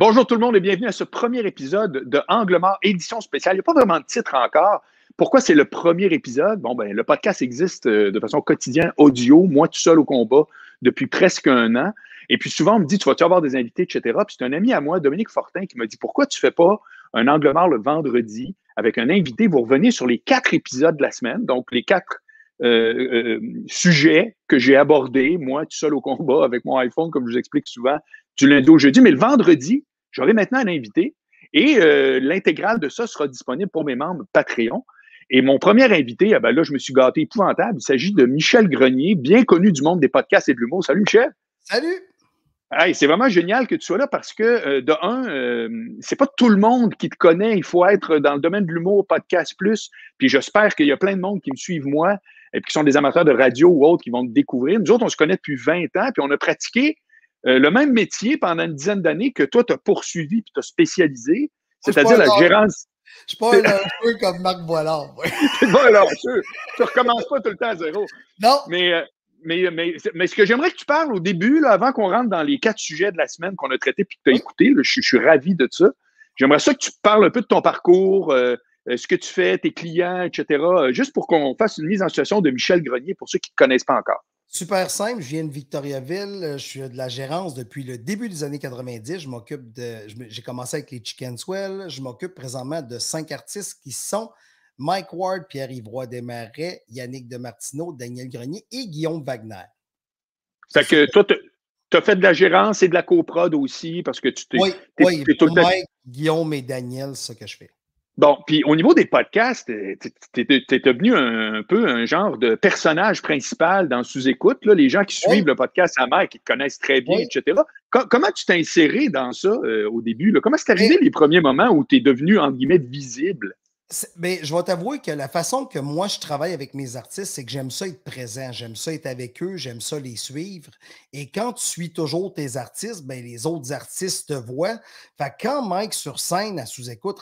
Bonjour tout le monde et bienvenue à ce premier épisode de Angle Mort, édition spéciale. Il n'y a pas vraiment de titre encore. Pourquoi c'est le premier épisode? Bon, ben, le podcast existe euh, de façon quotidienne, audio, moi tout seul au combat depuis presque un an. Et puis souvent, on me dit, tu vas-tu avoir des invités, etc. Puis c'est un ami à moi, Dominique Fortin, qui m'a dit, pourquoi tu fais pas un Angle le vendredi avec un invité? Vous revenez sur les quatre épisodes de la semaine, donc les quatre euh, euh, sujets que j'ai abordés, moi tout seul au combat avec mon iPhone, comme je vous explique souvent, du lundi au jeudi. Mais le vendredi, J'aurai maintenant un invité et euh, l'intégrale de ça sera disponible pour mes membres Patreon. Et mon premier invité, ah ben là, je me suis gâté épouvantable. Il s'agit de Michel Grenier, bien connu du monde des podcasts et de l'humour. Salut, Michel. Salut. c'est vraiment génial que tu sois là parce que, euh, de un, euh, c'est pas tout le monde qui te connaît. Il faut être dans le domaine de l'humour, podcast plus. Puis j'espère qu'il y a plein de monde qui me suivent, moi, et puis qui sont des amateurs de radio ou autres qui vont te découvrir. Nous autres, on se connaît depuis 20 ans, puis on a pratiqué euh, le même métier pendant une dizaine d'années que toi, tu as poursuivi puis tu as spécialisé, c'est-à-dire la gérance. Je suis pas un peu comme Marc Boilard. Tu ne recommences pas tout le temps à zéro. Non. Mais, euh, mais, euh, mais, ce que j'aimerais que tu parles au début, là, avant qu'on rentre dans les quatre sujets de la semaine qu'on a traités puis que tu as écouté, je, suis ravi de ça. J'aimerais ça que tu parles un peu de ton parcours, ce que tu fais, tes clients, etc., juste pour qu'on fasse une mise en situation de Michel Grenier pour ceux qui ne te connaissent pas encore. Super simple, je viens de Victoriaville, euh, je suis de la gérance depuis le début des années 90. Je m'occupe de. J'ai commencé avec les Chicken Je m'occupe présentement de cinq artistes qui sont Mike Ward, pierre yvrois Desmarais, Yannick Demartino, Daniel Grenier et Guillaume Wagner. Fait que toi, tu as fait de la gérance et de la coprod aussi parce que tu t'es. Oui, Guillaume et Daniel, ce que je fais. Bon, puis au niveau des podcasts, euh, tu es, devenu un, peu un genre de personnage principal dans Sous-Écoute. Les gens qui suivent le podcast à mer, qui te connaissent très bien, etc. comment tu t'es inséré dans ça euh, au début? Là? Comment c'est arrivé les premiers moments où tu es devenu, entre guillemets, visible? je vais t'avouer que la façon que moi je travaille avec mes artistes, c'est que j'aime ça être présent, j'aime ça être avec eux, j'aime ça les suivre. Et quand tu suis toujours tes artistes, ben les autres artistes te voient. quand Mike sur scène à sous-écoute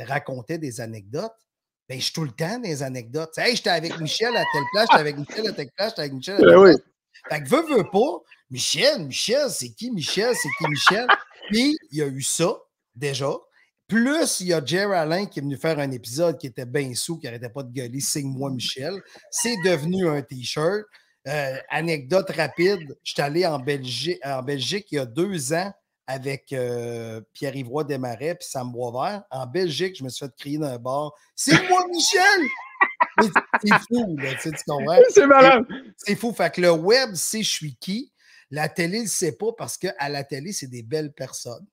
racontait des anecdotes, ben je suis tout le temps des anecdotes. Hey, j'étais avec Michel à telle place, j'étais avec Michel à telle place, j'étais avec Michel à telle ben place. Fait que veux, veux pas, Michel, Michel, c'est qui Michel, c'est qui Michel? Puis il y a eu ça déjà. Plus, il y a Jerry Alain qui est venu faire un épisode qui était bien sous, qui n'arrêtait pas de gueuler C'est moi mm. Michel. C'est devenu un T-shirt. Euh, anecdote rapide, je suis allé en Belgique, il y a deux ans avec euh, pierre yvroy Desmarais puis Sam Boisvert. En Belgique, je me suis fait crier dans un bar C'est moi, Michel C'est fou, là, tu, sais, tu comprends C'est malade C'est fou. Fait que le web, c'est je suis qui. La télé, ne sait pas parce qu'à la télé, c'est des belles personnes.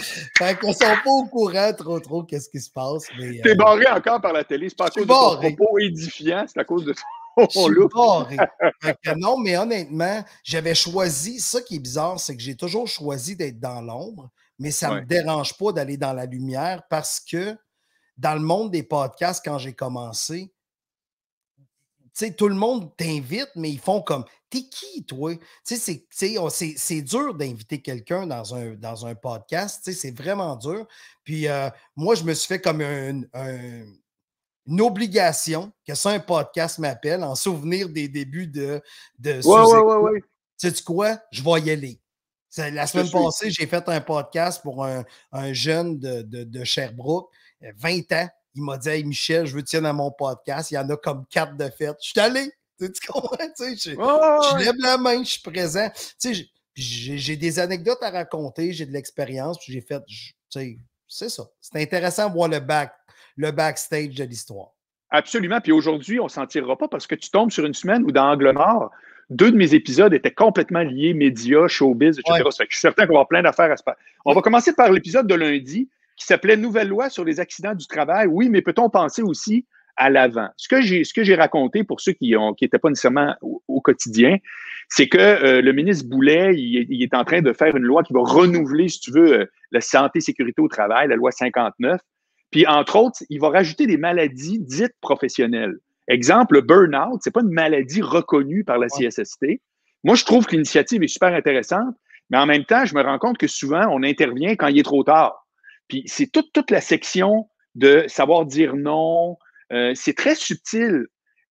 fait qu'on sont pas au courant trop trop qu'est-ce qui se passe. T'es euh, barré encore par la télé, c'est pas à cause de ton propos édifiant, c'est à cause de ton non, mais honnêtement, j'avais choisi, ça qui est bizarre, c'est que j'ai toujours choisi d'être dans l'ombre, mais ça me dérange pas d'aller dans la lumière parce que dans le monde des podcasts, quand j'ai commencé, sais, tout le monde t'invite, mais ils font comme T'es qui, toi? C'est dur d'inviter quelqu'un dans un, dans un podcast. C'est vraiment dur. Puis euh, moi, je me suis fait comme un, une obligation que ça, un podcast m'appelle en souvenir des débuts de. de ouais, Sais-tu quoi? Je vais y aller. La semaine passée, j'ai fait un podcast pour un, jeune de, de Sherbrooke, 20 euh, ans. Il m'a dit Hey Michel, je veux tiens à mon podcast. Il y en a comme quatre de fait. Je suis allé. Tu comprends? Tu sais, je, lève la main, je suis présent. j'ai des anecdotes à raconter, j'ai de l'expérience, j'ai fait. c'est ça. C'est intéressant de voir le, back, le backstage de l'histoire. Absolument. Puis aujourd'hui, on ne s'en tirera pas parce que tu tombes sur une semaine où dans Angle deux de mes épisodes étaient complètement liés, médias, showbiz, etc. je suis certain qu'on va avoir plein d'affaires à se faire. On va commencer par l'épisode de lundi qui s'appelait Nouvelle loi sur les accidents du travail. Oui, mais peut-on penser aussi à l'avant? Ce que j'ai, ce que j'ai raconté pour ceux qui ont, qui n'étaient pas nécessairement au, quotidien, c'est que euh, le ministre Boulet, il, est en train de faire une loi qui va renouveler, si tu veux, euh, la santé et sécurité au travail, la loi 59. Puis, entre autres, il va rajouter des maladies dites professionnelles. Exemple, le burn-out, c'est pas une maladie reconnue par la CSST. Moi, je trouve que l'initiative est super intéressante, mais en même temps, je me rends compte que souvent, on intervient quand il est trop tard. Puis c'est toute, la section de savoir dire non. Euh, c'est très subtil.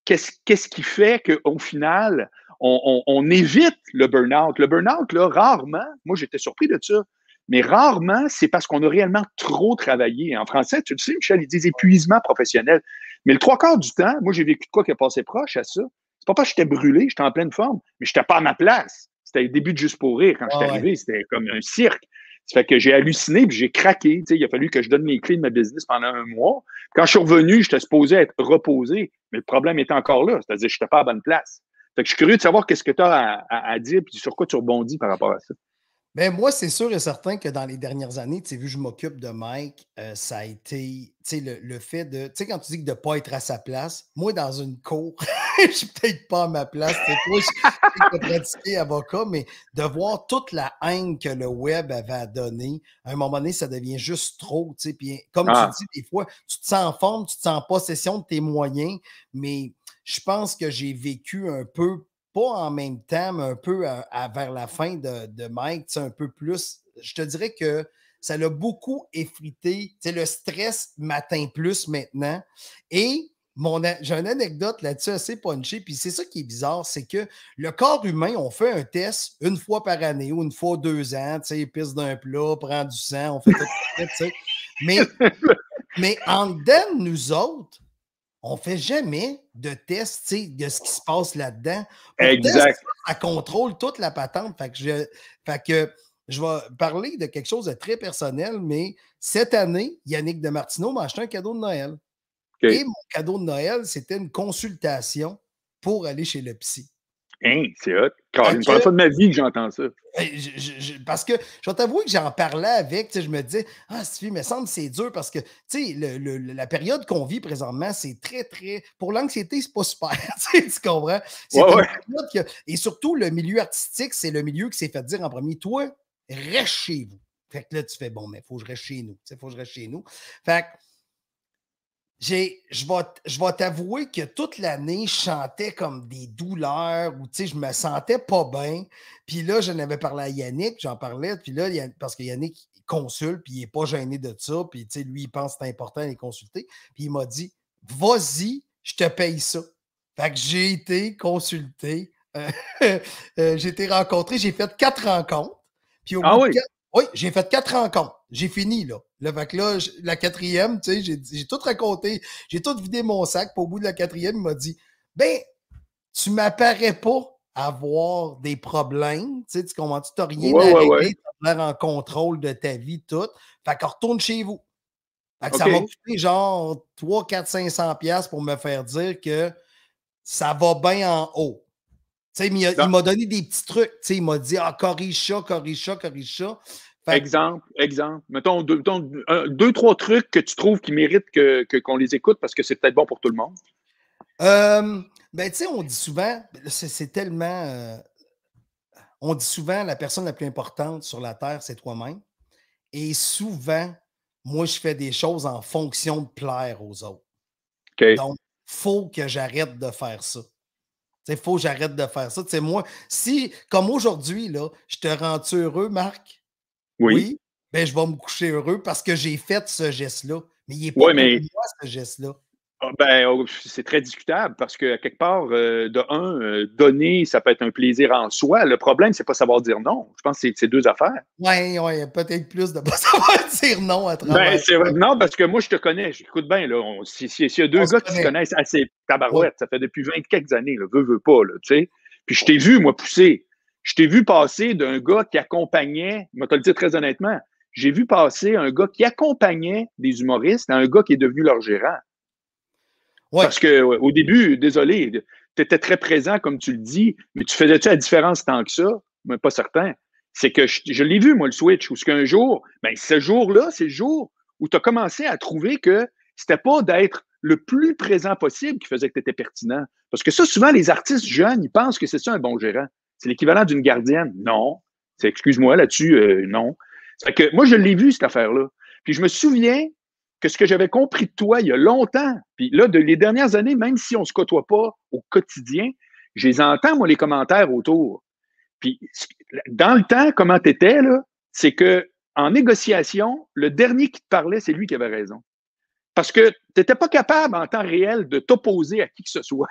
Qu'est-ce, qu'est-ce qui fait qu'au final, on, évite le burn-out? Le burn-out, là, rarement, moi j'étais surpris de ça, mais rarement, c'est parce qu'on a réellement trop travaillé. En français, tu le sais, Michel, il dit épuisement professionnel. Mais le trois quarts du temps, moi j'ai vécu de quoi qui a passé proche à ça. C'est pas parce que j'étais brûlé, j'étais en pleine forme, mais j'étais pas à ma place. C'était le début de Juste pour rire quand j'étais je arrivé. C'était comme un cirque. Ça fait que j'ai halluciné, puis j'ai craqué. Tu il a fallu que je donne les clés de ma business pendant un mois. Quand je suis revenu, j'étais supposé être reposé, mais le problème était encore là. C'est-à-dire, je n'étais pas à bonne place. Fait je suis curieux de savoir qu'est-ce que tu as à, dire, puis sur quoi tu rebondis par rapport à ça. Mais moi, c'est sûr et certain que dans les dernières années, tu sais, vu que je m'occupe de Mike, euh, ça a été, tu sais, le, fait de, tu sais, quand tu dis que de ne pas être à sa place, moi, dans une cour, je suis peut-être pas à ma place, tu sais, toi, pratiquer avocat, mais de voir toute la haine que le web avait à donner, à un moment donné, ça devient juste trop, tu sais, puis comme tu ah. dis, des fois, tu te sens en forme, tu te sens en possession de tes moyens, mais je pense que j'ai vécu un peu pas en même temps, mais un peu vers la fin de, de Mike, un peu plus. Je te dirais que ça l'a beaucoup effrité. le stress m'atteint plus maintenant. Et j'ai une anecdote là-dessus assez punchée, puis c'est ça qui est bizarre, c'est que le corps humain, on fait un test une fois par année ou une fois deux ans, tu sais, pisse d'un plat, prend du sang, on fait tout Mais, mais en dedans nous autres, on fait jamais de test de ce qui se passe là-dedans. Exact. ça contrôle toute la patente. que, je, que je vais parler de quelque chose de très personnel, mais cette année, Yannick de Martineau m'a acheté un cadeau de Noël. Et mon cadeau de Noël, c'était une consultation pour aller chez le psy. Hein, c'est hot. Car okay. une première de ma vie que j'entends ça. parce que je vais t'avouer que j'en parlais avec, je me disais, ah, Steve, il me semble que c'est dur parce que le, le, la période qu'on vit présentement, c'est très, très. Pour l'anxiété, c'est pas super. tu comprends? C'est une période que, et surtout, le milieu artistique, c'est le milieu qui s'est fait dire en premier toi, reste chez vous. Fait que là, tu fais bon, mais il faut que je reste chez nous. Il faut que je reste chez nous. Fait que je vais, je t'avouer que toute l'année, je chantais comme des douleurs ou je me sentais pas bien. Puis là, j'en avais parlé à Yannick, j'en parlais. Puis là, parce que Yannick consulte, puis il n'est pas gêné de ça. Puis lui, il pense que c'est important de les consulter. Puis il m'a dit Vas-y, je te paye ça. Fait que j'ai été consulté. Euh, euh, j'ai été rencontré. J'ai fait quatre rencontres. Puis ah oui. Oui, j'ai fait quatre rencontres. J'ai fini, là. Le là, la quatrième, tu sais, j'ai tout raconté. J'ai tout vidé mon sac. Puis au bout de la quatrième, il m'a dit Ben, tu m'apparais pas avoir des problèmes. Tu sais, tu comprends? Tu n'as rien à régler. Tu as l'air en contrôle de ta vie, toute. Fait que retourne chez vous. Fait que ça m'a coûté genre 3, 4, 500 pièces pour me faire dire que ça va bien en haut. Tu sais, il m'a donné des petits trucs. Tu sais, il m'a dit, ah, corrige ça, corrige ça, corrige ça. Exemple, exemple. Mettons, deux, trois trucs que tu trouves qui méritent qu'on que, les écoute parce que c'est peut-être bon pour tout le monde. Euh, ben, tu sais, on dit souvent, c'est tellement. Euh, on dit souvent la personne la plus importante sur la Terre, c'est toi-même. Et souvent, moi, je fais des choses en fonction de plaire aux autres. Donc, Donc, faut que j'arrête de faire ça. Il faut que j'arrête de faire ça. moi, si, comme aujourd'hui, là, je te rends heureux, Marc? Oui. Ben, je vais me coucher heureux parce que j'ai fait ce geste-là. Mais il n'est pas mais... moi, ce geste-là. Ah, ben, oh, c'est très discutable parce que, quelque part, euh, de un, euh, donner, ça peut être un plaisir en soi. Le problème, c'est pas savoir dire non. Je pense que c'est deux affaires. Oui, peut-être plus de pas savoir dire non à ben, travers. non, parce que moi, je te connais. J'écoute bien, là, si, y a deux gars qui se connaissent assez tabarouette, ça fait depuis 20 quelques années, là, veux, veux pas, tu sais. Puis je t'ai vu, moi, pousser. Je t'ai vu passer d'un gars qui accompagnait, je tu te le très honnêtement, j'ai vu passer un gars qui accompagnait des humoristes à un gars qui est devenu leur gérant. Parce que au début, désolé, tu étais très présent, comme tu le dis, mais tu faisais-tu la différence tant que ça? Mais pas certain. C'est que je, l'ai vu, moi, le switch, où ce qu'un jour, ben, ce jour-là, c'est le jour où tu as commencé à trouver que c'était pas d'être le plus présent possible qui faisait que tu étais pertinent. Parce que ça, souvent, les artistes jeunes, ils pensent que c'est ça un bon gérant. C'est l'équivalent d'une gardienne. Non. C'est excuse-moi là-dessus, euh, non. que moi, je l'ai vu, cette affaire-là. Puis je me souviens que ce que j'avais compris de toi il y a longtemps, puis là, de les dernières années, même si on ne se côtoie pas au quotidien, je les entends, moi, les commentaires autour. Puis dans le temps, comment tu étais, là, c'est que en négociation, le dernier qui te parlait, c'est lui qui avait raison. Parce que tu n'étais pas capable en temps réel de t'opposer à qui que ce soit.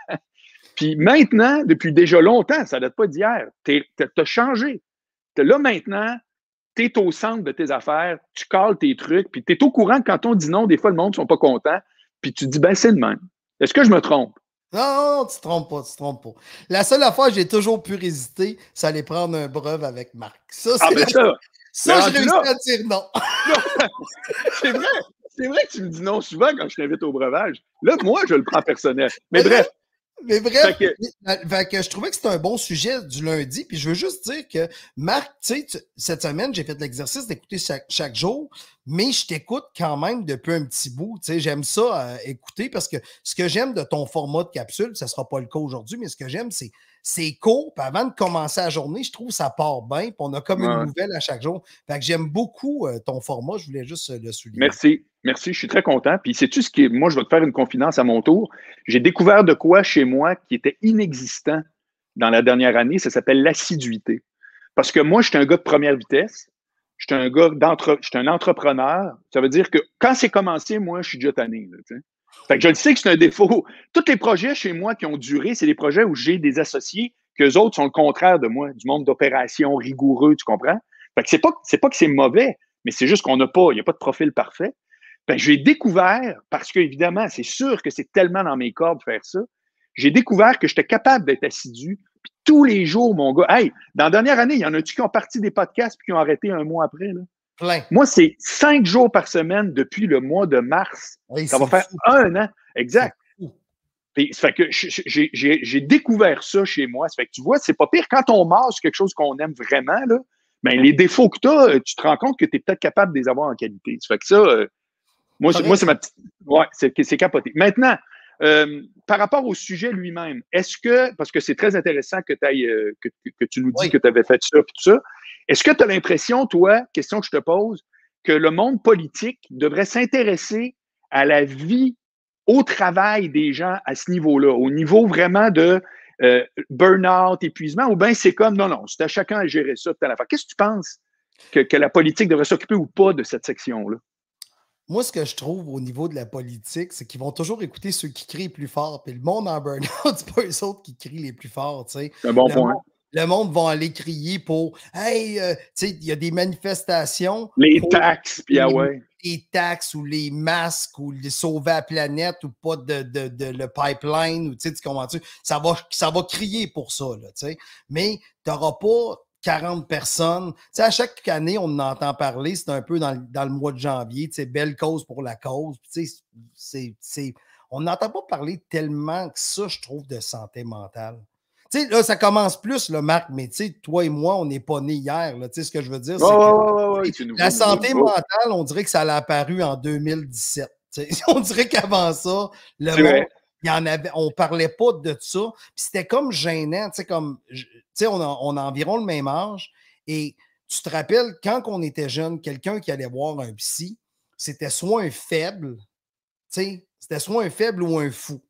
Puis maintenant, depuis déjà longtemps, ça date pas d'hier, tu as changé. T'es là maintenant, tu es au centre de tes affaires, tu cales tes trucs, puis tu es au courant quand on dit non, des fois, le monde ne sont pas contents, puis tu dis, ben c'est le même. Est-ce que je me trompe? Non, tu te trompes pas, tu te trompes pas. La seule fois que j'ai toujours pu résister, c'est aller prendre un breuve avec Marc. Ça, ah, ben ça, ça, je réussis à dire non. c'est vrai. C'est vrai que tu me dis non souvent quand je t'invite au breuvage. Là, moi, je le prends personnel. Mais bref, mais vrai, ben, fait que... je trouvais que c'était un bon sujet du lundi. Puis je veux juste dire que, Marc, tu sais, cette semaine, j'ai fait l'exercice d'écouter chaque, jour, mais je t'écoute quand même depuis un petit bout. Tu sais, j'aime ça euh, écouter parce que ce que j'aime de ton format de capsule, ce ne sera pas le cas aujourd'hui, mais ce que j'aime, c'est c'est court. avant de commencer la journée, je trouve que ça part bien. Puis on a comme une nouvelle à chaque jour. Fait que j'aime beaucoup euh, ton format. Je voulais juste euh, le souligner. Merci. Merci, je suis très content. Puis sais-tu ce qui est. Moi, je vais te faire une confidence à mon tour. J'ai découvert de quoi chez moi qui était inexistant dans la dernière année. Ça s'appelle l'assiduité. Parce que moi, j'étais un gars de première vitesse. J'étais un gars d'entre. J'étais un entrepreneur. Ça veut dire que quand c'est commencé, moi, je suis déjà tanné. fait que je le sais que c'est un défaut. Tous les projets chez moi qui ont duré, c'est des projets où j'ai des associés les autres sont le contraire de moi, du monde d'opération rigoureux, tu comprends? Fait que c'est pas, c'est pas que c'est mauvais, mais c'est juste qu'on n'a pas, il n'y a pas de profil parfait. Ben, j'ai découvert, parce que évidemment c'est sûr que c'est tellement dans mes cordes de faire ça, j'ai découvert que j'étais capable d'être assidu. tous les jours, mon gars, hey, dans la dernière année, il y en a-tu qui ont parti des podcasts puis qui ont arrêté un mois après? Là? Plein. Moi, c'est cinq jours par semaine depuis le mois de mars. ça va faire un an. Exact. Puis, ça fait que j'ai découvert ça chez moi. Ça fait que tu vois, c'est pas pire. Quand on masse quelque chose qu'on aime vraiment, là, ben, les défauts que tu as, euh, tu te rends compte que tu es peut-être capable de les avoir en qualité. Ça fait que ça, euh, moi, moi c'est ma petite. Ouais, c'est capoté. Maintenant, euh, par rapport au sujet lui-même, est-ce que, parce que c'est très intéressant que, euh, que, tu nous dis que tu avais fait ça et tout ça, est-ce que tu as l'impression, toi, question que je te pose, que le monde politique devrait s'intéresser à la vie au travail des gens à ce niveau-là, au niveau vraiment de euh, burn-out, épuisement, ou bien c'est comme non, non, c'est à chacun à gérer ça. à Qu'est-ce que tu penses que la politique devrait s'occuper ou pas de cette section-là? moi, ce que je trouve au niveau de la politique, c'est qu'ils vont toujours écouter ceux qui crient plus fort. Puis le monde en burn-out, c'est pas eux autres qui crient les plus forts. un bon le point. Monde, le monde va aller crier pour Hey, euh, tu sais, il y a des manifestations. Les taxes, puis ah ouais. Les taxes ou les masques ou les sauver la planète ou pas de, de, le pipeline ou tu sais, tu comprends-tu? Ça va, crier pour ça, là, tu sais. Mais tu n'auras pas 40 personnes. Tu sais, à chaque année, on en entend parler. C'est un peu dans, le mois de janvier. Tu sais, belle cause pour la cause. Tu sais, c'est, c'est, on n'entend pas parler tellement que ça, je trouve, de santé mentale. Tu sais, là, ça commence plus, le Marc, mais tu sais, toi et moi, on n'est pas nés hier. Là. Tu sais, ce que je veux dire, c'est la santé mentale, on dirait que ça l'a apparu en 2017. on dirait qu'avant ça, le on ne on parlait pas de ça. c'était comme gênant, tu sais, comme, on a, environ le même âge. Et tu te rappelles, quand on était jeune, quelqu'un qui allait voir un psy, c'était soit un faible, c'était soit un faible ou un fou.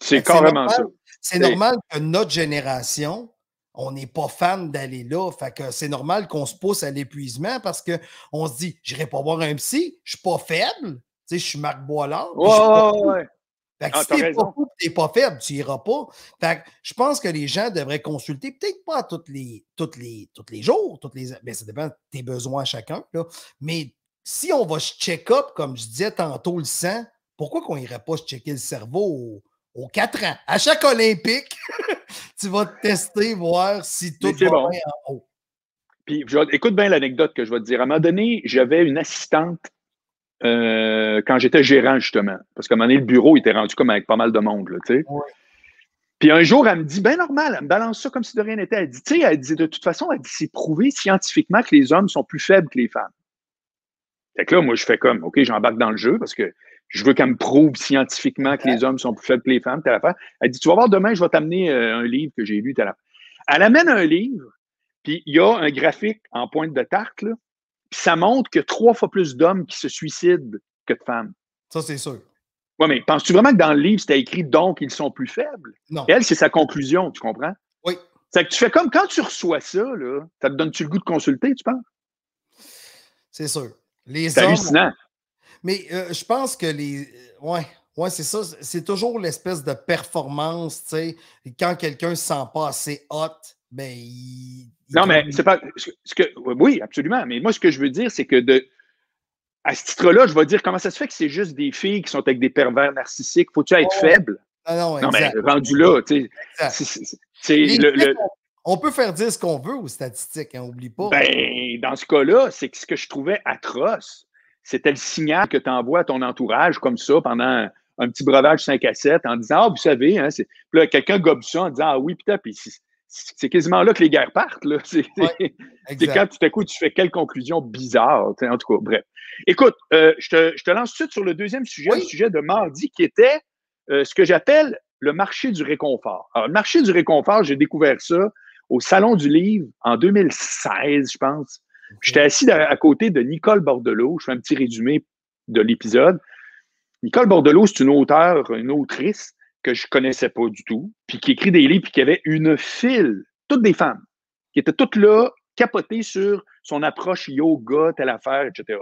C'est carrément ça. C'est normal que notre génération, on n'est pas fan d'aller là. Fait que c'est normal qu'on se pousse à l'épuisement parce qu'on se dit, j'irai pas voir un psy, je suis pas faible. Tu je suis Marc Boilard. Fait ah, si t'es pas fou, t'es pas faible, tu n'iras pas. Fait je pense que les gens devraient consulter, peut-être pas tous les, toutes les, toutes les jours, toutes les, mais ben, ça dépend de tes besoins à chacun, Mais si on va se check-up, comme je disais tantôt, le sang, pourquoi qu'on irait pas se checker le cerveau aux, quatre ans? À chaque Olympique, tu vas te tester, voir si tout va bien en haut. Puis, écoute bien l'anecdote que je vais te dire. À un moment donné, j'avais une assistante euh, quand j'étais gérant, justement. Parce qu'à un moment donné, le bureau était rendu comme avec pas mal de monde, là, tu sais. Puis un jour, elle me dit, ben normal, elle me balance ça comme si de rien n'était. Elle dit, tu sais, elle dit, de toute façon, elle dit, c'est prouvé scientifiquement que les hommes sont plus faibles que les femmes. Fait que là, moi, je fais comme, OK, j'embarque dans le jeu parce que je veux qu'elle me prouve scientifiquement que les hommes sont plus faibles que les femmes, telle affaire. Elle dit, tu vas voir, demain, je vais t'amener euh, un livre que j'ai lu, telle affaire. Elle amène un livre, puis il y a un graphique en pointe de tarte, là, ça montre que trois fois plus d'hommes qui se suicident que de femmes. Ça, c'est sûr. Oui, mais penses-tu vraiment que dans le livre, c'était écrit donc ils sont plus faibles? Non. Elle, c'est sa conclusion, tu comprends? Oui. C'est que tu fais comme quand tu reçois ça, là, ça te donne-tu le goût de consulter, tu penses? C'est sûr. Les c'est hallucinant. Mais euh, je pense que les. Euh, ouais. Oui, c'est ça. C'est toujours l'espèce de performance, tu sais. Quand quelqu'un ne se sent pas assez hot, ben, il, non, mais c'est pas. Ce que, oui, absolument. Mais moi, ce que je veux dire, c'est que de. À ce titre-là, je vais dire comment ça se fait que c'est juste des filles qui sont avec des pervers narcissiques. Faut-tu être oh. faible? Non, ah non, non mais rendu là, tu sais. on peut faire dire ce qu'on veut aux statistiques, n'oublie hein, oublie pas. Ben, dans ce cas-là, c'est que ce que je trouvais atroce, c'était le signal que tu envoies à ton entourage comme ça pendant un, petit breuvage 5 à 7 en disant Ah, vous savez, hein, là, quelqu'un gobe ça en disant Ah oui, putain, puis c'est quasiment là que les guerres partent. C'est, quand tout à coup, tu fais quelle conclusion bizarre. En tout cas, bref. Écoute, euh, je, te, lance tout de suite sur le deuxième sujet, le sujet de mardi, qui était euh, ce que j'appelle le marché du réconfort. le marché du réconfort, j'ai découvert ça au Salon du Livre en 2016, je pense. J'étais assis à, à, côté de Nicole Bordelot. Je fais un petit résumé de l'épisode. Nicole Bordelot, c'est une auteure, une autrice que je connaissais pas du tout, puis qui écrit des livres, puis qui avait une file, toutes des femmes, qui étaient toutes là, capotées sur son approche yoga, telle affaire, etc.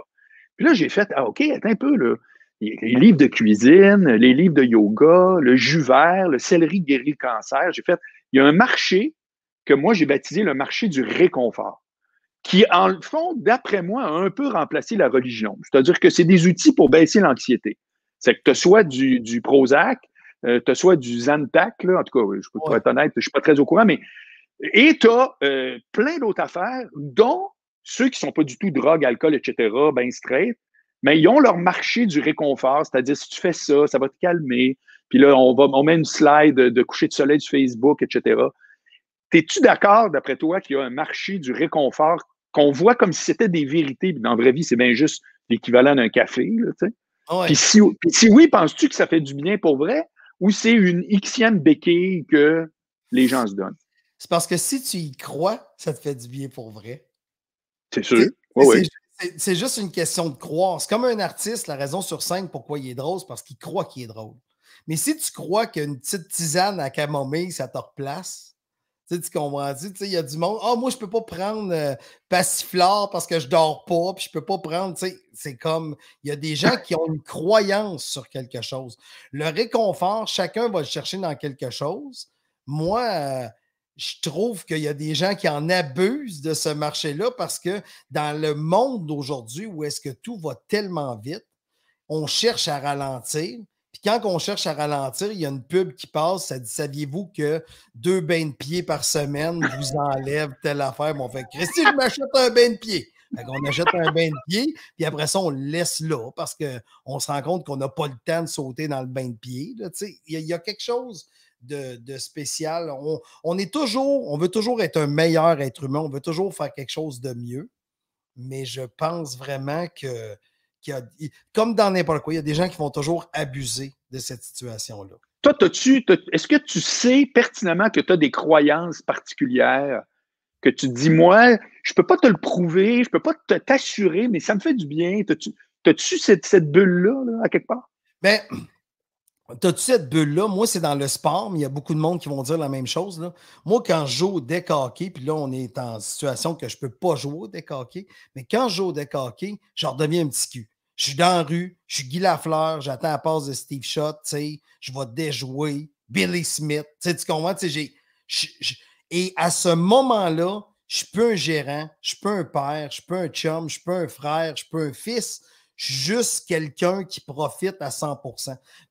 Puis là, j'ai fait, ah, OK, attends un peu, Les livres de cuisine, les livres de yoga, le jus vert, le céleri guérit le cancer. J'ai fait, il y a un marché que moi, j'ai baptisé le marché du réconfort, qui, en le fond, d'après moi, a un peu remplacé la religion. C'est-à-dire que c'est des outils pour baisser l'anxiété. C'est que tu as soit du, du Prozac, euh, tu as soit du Zantac, là, en tout cas, je peux pas être honnête, je suis pas très au courant, mais. Et tu as euh, plein d'autres affaires, dont ceux qui sont pas du tout drogue, alcool, etc., ben straight, mais ils ont leur marché du réconfort, c'est-à-dire si tu fais ça, ça va te calmer. Puis là, on, va, on met une slide de coucher de soleil du Facebook, etc. T'es-tu d'accord, d'après toi, qu'il y a un marché du réconfort qu'on voit comme si c'était des vérités, puis dans la vraie vie, c'est bien juste l'équivalent d'un café, tu sais? Ah puis, si, puis si, oui, penses-tu que ça fait du bien pour vrai? ou c'est une xième béquille que les gens se donnent? C'est parce que si tu y crois, ça te fait du bien pour vrai. C'est sûr. C'est juste une question de croire. C'est comme un artiste, la raison sur cinq pourquoi il est drôle, c'est parce qu'il croit qu'il est drôle. Mais si tu crois qu'une petite tisane à camomille, ça te replace, tu comprends-tu? Il y a du monde. Ah, moi, je peux pas prendre euh, Passiflore parce que je dors pas, puis je peux pas prendre. C'est comme. Il y a des gens qui ont une croyance sur quelque chose. Le réconfort, chacun va le chercher dans quelque chose. Moi, euh, je trouve qu'il y a des gens qui en abusent de ce marché-là parce que dans le monde d'aujourd'hui où est-ce que tout va tellement vite, on cherche à ralentir puis quand on cherche à ralentir, il y a une pub qui passe, ça dit Saviez-vous que deux bains de pied par semaine vous enlève telle affaire bon, On fait Christy, je m'achète un bain de pied. on achète un bain de pied, puis après ça, on le laisse là parce qu'on se rend compte qu'on n'a pas le temps de sauter dans le bain de pied. Il y, a quelque chose de, spécial. on, est toujours, on veut toujours être un meilleur être humain, on veut toujours faire quelque chose de mieux. Mais je pense vraiment que comme dans n'importe quoi, il y a des gens qui vont toujours abuser de cette situation-là. Toi, t'as-tu, tu est ce que tu sais pertinemment que tu as des croyances particulières que tu dis, moi, je peux pas te le prouver, je peux pas te, t'assurer, mais ça me fait du bien. T'as-tu, t'as-tu cette, bulle-là, à quelque part? Ben, T'as-tu cette bulle-là? Moi, c'est dans le sport, mais il y a beaucoup de monde qui vont dire la même chose. Moi, quand je joue au décaqué, puis là, on est en situation que je ne peux pas jouer au deck mais quand je joue au deck je redeviens un petit cul je suis dans la rue, je suis Guy Lafleur, j'attends la passe de Steve Schott, je vais déjouer Billy Smith. Tu comprends? j'ai, et à ce moment-là, je peux un gérant, je peux un père, je peux un chum, je peux un frère, je peux un fils, je suis juste quelqu'un qui profite à 100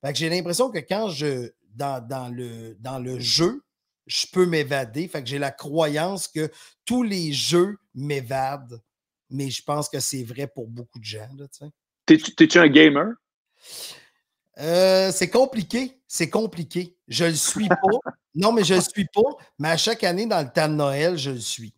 Fait que j'ai l'impression que quand je, dans, le, dans le jeu, je peux m'évader. Fait que j'ai la croyance que tous les jeux m'évadent. Mais je pense que c'est vrai pour beaucoup de gens. tu sais. T'es-tu un gamer? Euh, c'est compliqué. C'est compliqué. Je le suis pas. non, mais je le suis pas. Mais à chaque année, dans le temps de Noël, je le suis.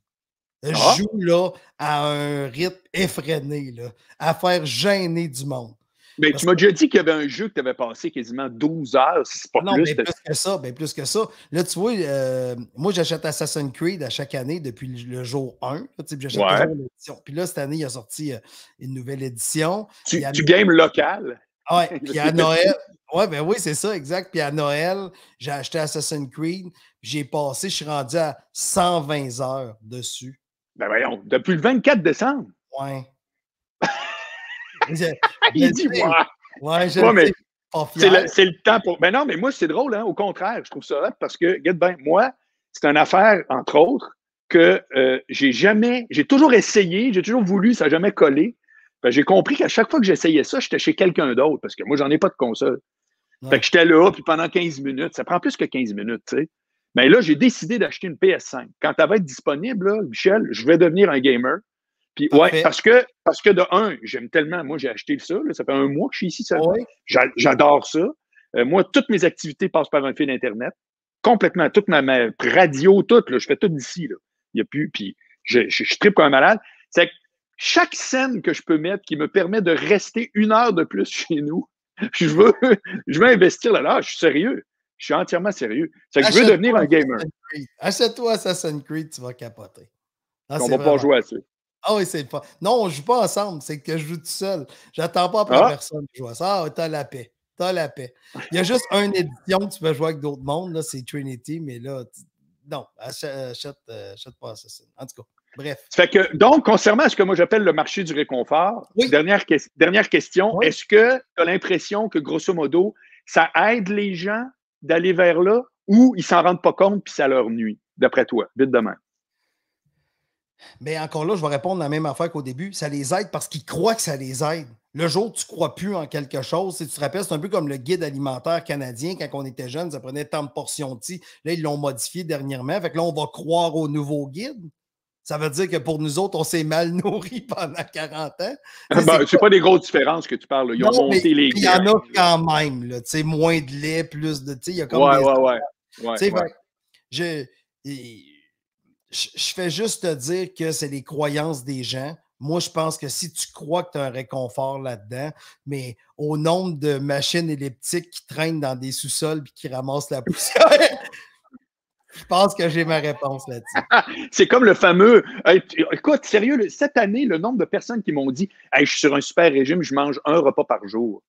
Je ah. joue là à un rythme effréné, là, à faire gêner du monde. Mais ben, tu m'as déjà dit qu'il y avait un jeu que tu avais passé quasiment 12 heures, si c'est pas plus. Non, plus que ça, ben, plus que ça. Là, tu vois, euh, moi, j'achète Assassin's Creed à chaque année depuis le jour 1. j'achète Puis là, cette année, il a sorti euh, une nouvelle édition. Tu, game local. Oui, puis à Noël. Ouais, ben oui, c'est ça, exact. Puis à Noël, j'ai acheté Assassin's Creed. J'ai passé, je suis rendu à 120 heures dessus. Ben voyons, depuis le 24 décembre. Ouais. Il dit c'est le, temps pour. Mais ben non, mais moi, c'est drôle, hein, Au contraire, je trouve ça parce que, ben, moi, c'est une affaire, entre autres, que euh, j'ai jamais. J'ai toujours essayé, j'ai toujours voulu, ça n'a jamais collé. Ben, j'ai compris qu'à chaque fois que j'essayais ça, j'étais chez quelqu'un d'autre parce que moi, j'en ai pas de console. Fait que j'étais là, puis pendant 15 minutes, ça prend plus que 15 minutes, tu sais. Mais là, j'ai décidé d'acheter une PS5. Quand elle va être disponible, Michel, je vais devenir un gamer. Oui, parce que, parce que de un, j'aime tellement, moi, j'ai acheté ça, ça fait un mois que je suis ici, ça. J'adore ça. Euh, moi, toutes mes activités passent par un fil Internet. Complètement, toute ma, ma radio, tout, je fais tout d'ici, Il y a plus, puis je, je, tripe comme un malade. C'est chaque scène que je peux mettre qui me permet de rester une heure de plus chez nous, je veux, je investir là-là, je suis sérieux. Je suis entièrement sérieux. C'est que je veux devenir un gamer. achète toi Assassin's Creed, tu vas capoter. On on va pas jouer à ça. Ah non, on joue pas ensemble, c'est que je joue tout seul. J'attends pas après ah! personne qui joue ça. Ah, t'as la paix. T'as la paix. Il y a juste une édition que tu peux jouer avec d'autres mondes, c'est Trinity, mais là, non, achète, euh, achète, pas ça. En tout cas. Bref. que, donc, concernant ce que moi j'appelle le marché du réconfort, dernière, dernière, question, est-ce que tu as l'impression que, grosso modo, ça aide les gens d'aller vers là ou ils s'en rendent pas compte puis ça leur nuit, d'après toi, vite demain? Mais encore là, je vais répondre la même affaire qu'au début. Ça les aide parce qu'ils croient que ça les aide. Le jour où tu crois plus en quelque chose, si tu te rappelles, c'est un peu comme le guide alimentaire canadien. Quand on était jeunes, ça prenait tant de portions de Là, ils l'ont modifié dernièrement. Fait que là, on va croire au nouveau guide. Ça veut dire que pour nous autres, on s'est mal nourris pendant 40 ans. Ce ben, n'est c'est pas des grosses différences que tu parles. Ils ont monté les Il y en a quand même. moins de lait, plus de. Il y a comme ouais, ouais, Je, je fais juste te dire que c'est les croyances des gens. Moi, je pense que si tu crois que tu as un réconfort là-dedans, mais au nombre de machines elliptiques qui traînent dans des sous-sols et qui ramassent la poussière, je pense que j'ai ma réponse là-dessus. c'est comme le fameux. écoute, sérieux, cette année, le nombre de personnes qui m'ont dit Je suis sur un super régime, je mange un repas par jour.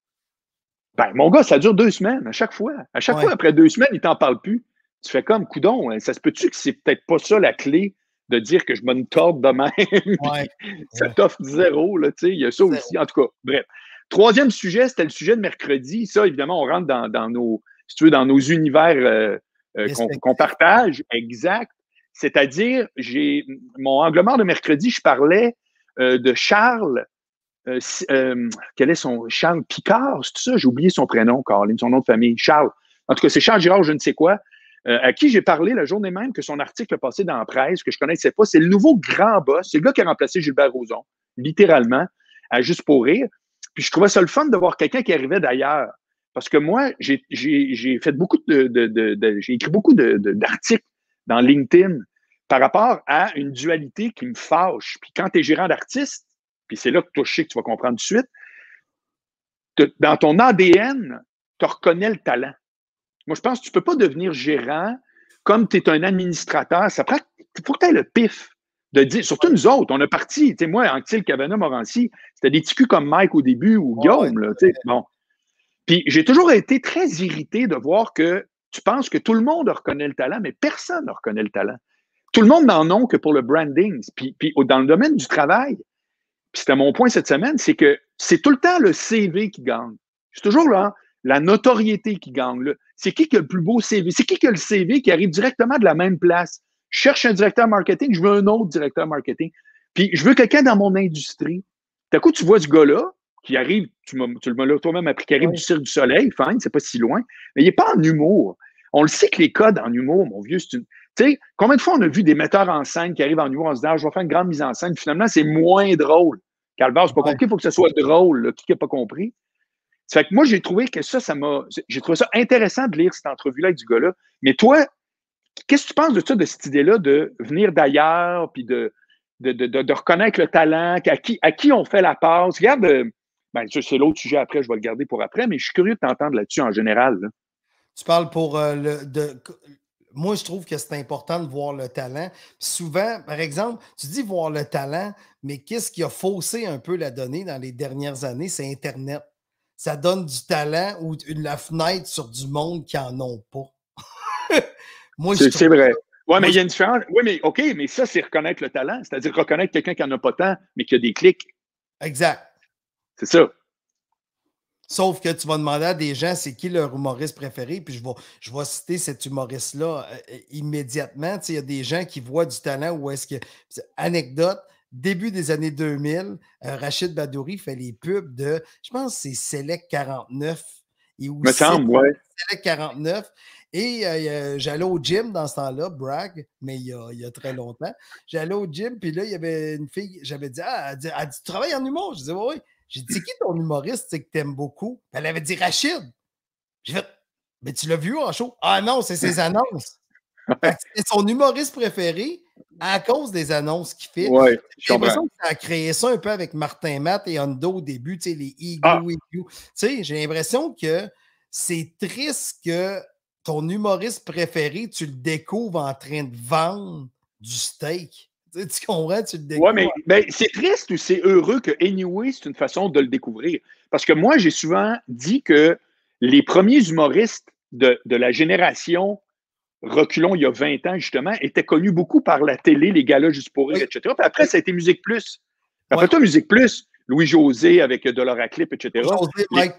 Ben, mon gars, ça dure deux semaines à chaque fois. À chaque fois, après deux semaines, il t'en parle plus. Tu fais comme coudon, hein, ça se peut-tu que c'est peut-être pas ça la clé de dire que je me torde demain même? ça t'offre zéro, là, tu sais, il y a ça aussi. En tout cas, bref. Troisième sujet, c'était le sujet de mercredi. Ça, évidemment, on rentre dans, nos, si tu veux, dans nos univers euh, euh, qu'on partage. Exact. C'est-à-dire, j'ai mon angle mort de mercredi, je parlais euh, de Charles. quel est son Charles Picard, c'est ça? J'ai oublié son prénom, Caroline, son nom de famille. Charles. En tout cas, c'est Charles Girard, je ne sais quoi, euh, à qui j'ai parlé la journée même que son article a passé dans la presse, que je ne connaissais pas. C'est le nouveau grand boss. C'est le gars qui a remplacé Gilbert Rozon, littéralement, à juste pour rire. Puis je trouvais ça le fun de voir quelqu'un qui arrivait d'ailleurs. Parce que moi, j'ai fait beaucoup de, de, de j'ai écrit beaucoup d'articles dans LinkedIn par rapport à une dualité qui me fâche. Puis quand tu es gérant d'artiste, puis c'est là que toi, sais que tu vas comprendre tout de suite, dans ton ADN, tu reconnais le talent. Moi, je pense que tu ne peux pas devenir gérant comme tu es un administrateur. Ça prend. faut que tu aies le pif de dire, surtout nous autres, on a parti, tu moi, Anctil, Cavana, Morancy, c'était des ticus comme Mike au début ou Guillaume, Puis j'ai toujours été très irrité de voir que tu penses que tout le monde reconnaît le talent, mais personne ne reconnaît le talent. Tout le monde n'en a que pour le branding. Puis, puis, dans le domaine du travail, puis c'était mon point cette semaine, c'est que c'est tout le temps le CV qui gagne. C'est toujours là, hein la notoriété qui gagne. C'est qui qui a le plus beau CV? C'est qui qui a le CV qui arrive directement de la même place? Je cherche un directeur marketing, je veux un autre directeur marketing. Puis je veux quelqu'un dans mon industrie. D'un coup, tu vois ce gars-là qui arrive, tu, le l'as toi-même appris, qui arrive du Cirque du Soleil, fine, c'est pas si loin, mais il n'est pas en humour. On le sait que les codes en humour, mon vieux, c'est une. Tu sais, combien de fois on a vu des metteurs en scène qui arrivent en humour en se disant ah, je vais faire une grande mise en scène, finalement, c'est moins drôle. bas. c'est pas compliqué, il faut que ce soit drôle, qui n'a pas compris? Ça fait que moi, j'ai trouvé que ça, ça m'a. J'ai trouvé ça intéressant de lire cette entrevue-là avec du gars-là. Mais toi, qu'est-ce que tu penses de ça, de cette idée-là de venir d'ailleurs, puis de de, reconnaître le talent, à qui, à qui on fait la passe? Regarde, euh, ben, c'est l'autre sujet après, je vais le garder pour après, mais je suis curieux de t'entendre là-dessus en général. Tu parles pour euh, le. Moi, je trouve que c'est important de voir le talent. Souvent, par exemple, tu dis voir le talent, mais qu'est-ce qui a faussé un peu la donnée dans les dernières années? C'est Internet ça donne du talent ou une, la fenêtre sur du monde qui en ont pas. Moi, c'est, vrai. Oui, mais il y a une différence. Oui, mais OK, mais ça, c'est reconnaître le talent, c'est-à-dire reconnaître quelqu'un qui n'en a pas tant, mais qui a des clics. Exact. C'est ça. Sauf que tu vas demander à des gens c'est qui leur humoriste préféré, puis je vais, je vais citer cet humoriste-là euh, euh, immédiatement. il y a des gens qui voient du talent ou est-ce que. Anecdote, début des années 2000, euh, Rachid Badouri fait les pubs de, je pense, c'est Select 49. Et Me ouais. Select 49. Et euh, j'allais au gym dans ce temps-là, brag, mais il y, a, très longtemps. J'allais au gym, puis là, il y avait une fille, j'avais dit, ah, elle dit, tu travailles en humour? Je dis oui. J'ai dit, c'est qui ton humoriste que t'aimes beaucoup? Elle avait dit Rachid. J'ai fait, mais tu l'as vu en show? Ah non, c'est ses annonces. c'est son humoriste préféré à cause des annonces qu'il fait. j'ai l'impression que ça a créé ça un peu avec Martin Matt et Hondo au début, les ego, ah! Tu j'ai l'impression que c'est triste que ton humoriste préféré, tu le découvres en train de vendre du steak. Tu, comprends? Tu le découvres. mais, ben, c'est triste ou c'est heureux que, anyway, c'est une façon de le découvrir. Parce que moi, j'ai souvent dit que les premiers humoristes de, de la génération reculons il y a 20 ans, justement, était connu beaucoup par la télé, les galas juste pour eux, etc. Puis après, ça a été Musique Plus. Après Musique Plus, Louis-José avec euh, Dolora Clip, etc. José, les, Mike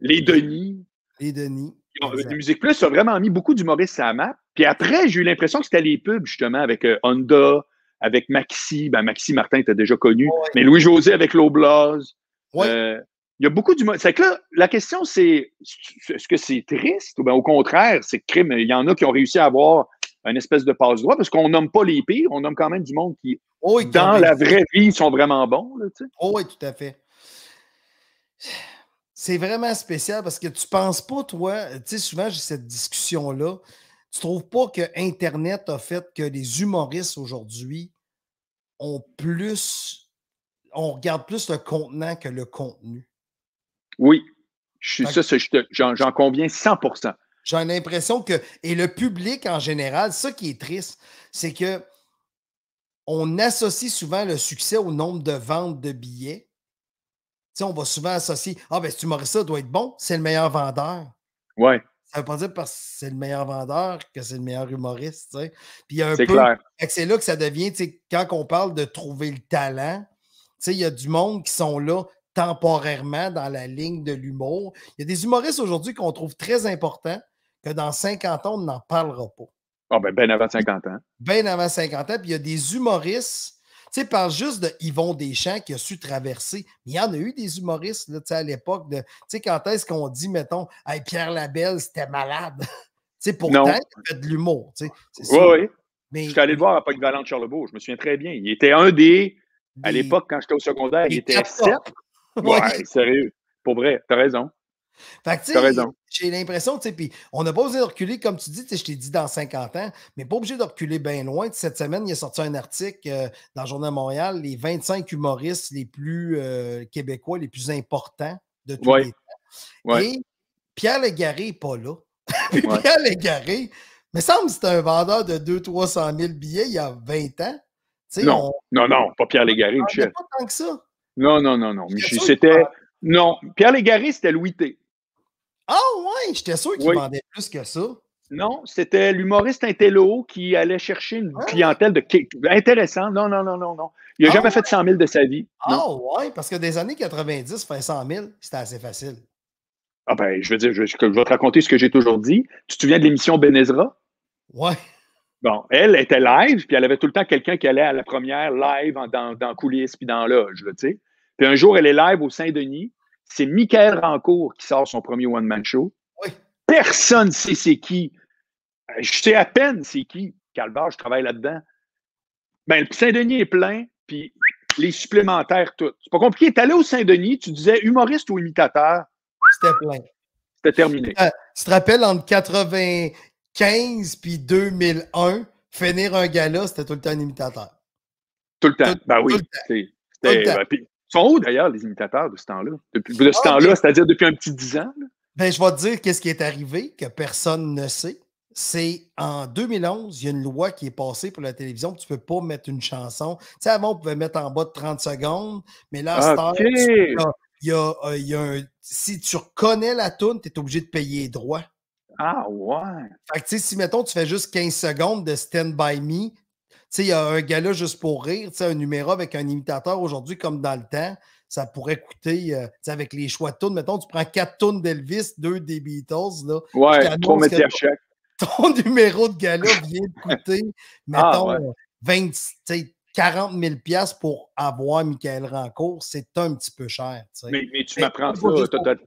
Les Denis. Les Denis. Euh, Musique Plus a vraiment mis beaucoup d'humoristes à la map. Puis après, j'ai eu l'impression que c'était les pubs, justement, avec euh, Honda, avec Maxi. Ben, Maxi Martin était déjà connu. Mais Louis-José avec L'Oblaz. Ouais il y a beaucoup monde. C'est que là, la question, c'est est-ce que c'est triste ou bien au contraire, c'est crime. Il y en a qui ont réussi à avoir une espèce de passe-droit parce qu'on nomme pas les pires, on nomme quand même du monde qui, oh dans la vraie vie, sont vraiment bons. oh, oui, tout à fait. C'est vraiment spécial parce que tu penses pas, toi, tu sais, souvent j'ai cette discussion-là. Tu trouves pas que Internet a fait que les humoristes aujourd'hui ont plus, on regarde plus le contenant que le contenu. Oui, je, ça, j'en conviens 100 J'ai l'impression que, et le public en général, ce qui est triste, c'est que on associe souvent le succès au nombre de ventes de billets. on va souvent associer Ah, ben, ce humoriste ça, doit être bon, c'est le meilleur vendeur. Ouais. Ça ne veut pas dire parce que c'est le meilleur vendeur que c'est le meilleur humoriste. Puis un peu. C'est là que ça devient, quand on parle de trouver le talent, il y a du monde qui sont là temporairement dans la ligne de l'humour. Il y a des humoristes aujourd'hui qu'on trouve très importants que dans 50 ans, on n'en parlera pas. Ah ben, ben avant 50 ans. Ben avant 50 ans. Puis il y a des humoristes, tu sais, parle juste de Yvon Deschamps qui a su traverser. Mais il y en a eu des humoristes, là, à l'époque de, tu sais, quand est-ce qu'on dit, mettons, hey, Pierre Labelle, c'était malade. tu sais, pourtant, il de l'humour, Oui, oui. Je suis allé le voir à de Charlebourg, je me souviens très bien. Il était un des, à l'époque, quand j'étais au secondaire, il était sept. ouais, sérieux. Pour vrai, t'as raison. Fait que, raison. J'ai l'impression, tu sais, puis on n'a pas osé reculer, comme tu dis, je t'ai dit dans 50 ans, mais pas obligé de reculer bien loin. Cette semaine, il est sorti un article euh, dans le Journal de Montréal, les 25 humoristes les plus euh, québécois, les plus importants de tous les temps. Et Pierre Légaré n'est pas là. puis Pierre Légaré, me semble que c'était un vendeur de 200-300 000 billets il y a 20 ans. non, non, non, pas Pierre Légaré, Michel. Pas tant que ça. Non, non, non, non. c'était. Non. Pierre Légaré, c'était Louis T. Ah ouais, j'étais sûr qu'il vendait plus que ça. Non, c'était l'humoriste intello qui allait chercher une ah. clientèle de intéressant. Non, non, non, non, non. Il n'a ah jamais fait 100 000 de sa vie. Ah ouais, parce que des années 90, faire 100 000, c'était assez facile. Ah ben, je veux dire, je, vais te raconter ce que j'ai toujours dit. Tu te souviens de l'émission Benezra? Ouais. Bon, elle était live, puis elle avait tout le temps quelqu'un qui allait à la première live dans, dans coulisses, puis dans loge, tu sais. Puis un jour, elle est live au Saint-Denis. C'est Michael Rancourt qui sort son premier one-man show. Oui. Personne ne sait c'est qui. Euh, je sais à peine c'est qui. Calbar, je travaille là-dedans. Ben, le Saint-Denis est plein, puis les supplémentaires, tout. C'est pas compliqué. allé au Saint-Denis, tu disais humoriste ou imitateur. C'était plein. C'était terminé. Euh, tu te rappelles, entre 95 puis 2001, finir un gala, c'était tout le temps un imitateur. Tout le temps. ben oui. Tout le ben, sont où d'ailleurs les imitateurs de ce temps-là? de ce ah, temps-là, ben- c'est-à-dire depuis un petit dix ans? Ben, je vais te dire qu'est-ce qui est arrivé que personne ne sait. C'est en 2011, il y a une loi qui est passée pour la télévision, tu ne peux pas mettre une chanson. Tu sais, avant, on pouvait mettre en bas de 30 secondes, mais là, il y a, euh, si tu reconnais la toune, tu es obligé de payer droit. Ah ouais! Fait que, tu sais, si, mettons, tu fais juste 15 secondes de Stand By Me, il y a un gala juste pour rire, un numéro avec un imitateur aujourd'hui comme dans le temps, ça pourrait coûter, euh, avec les choix de tunes, mettons, tu prends quatre tonnes d'Elvis, deux des Beatles. Là, ouais, trois chaque. Ton numéro de gala vient de coûter, ah, mettons, 40 000 pour avoir Michael Rancourt, c'est un petit peu cher. Mais, tu m'apprends pas.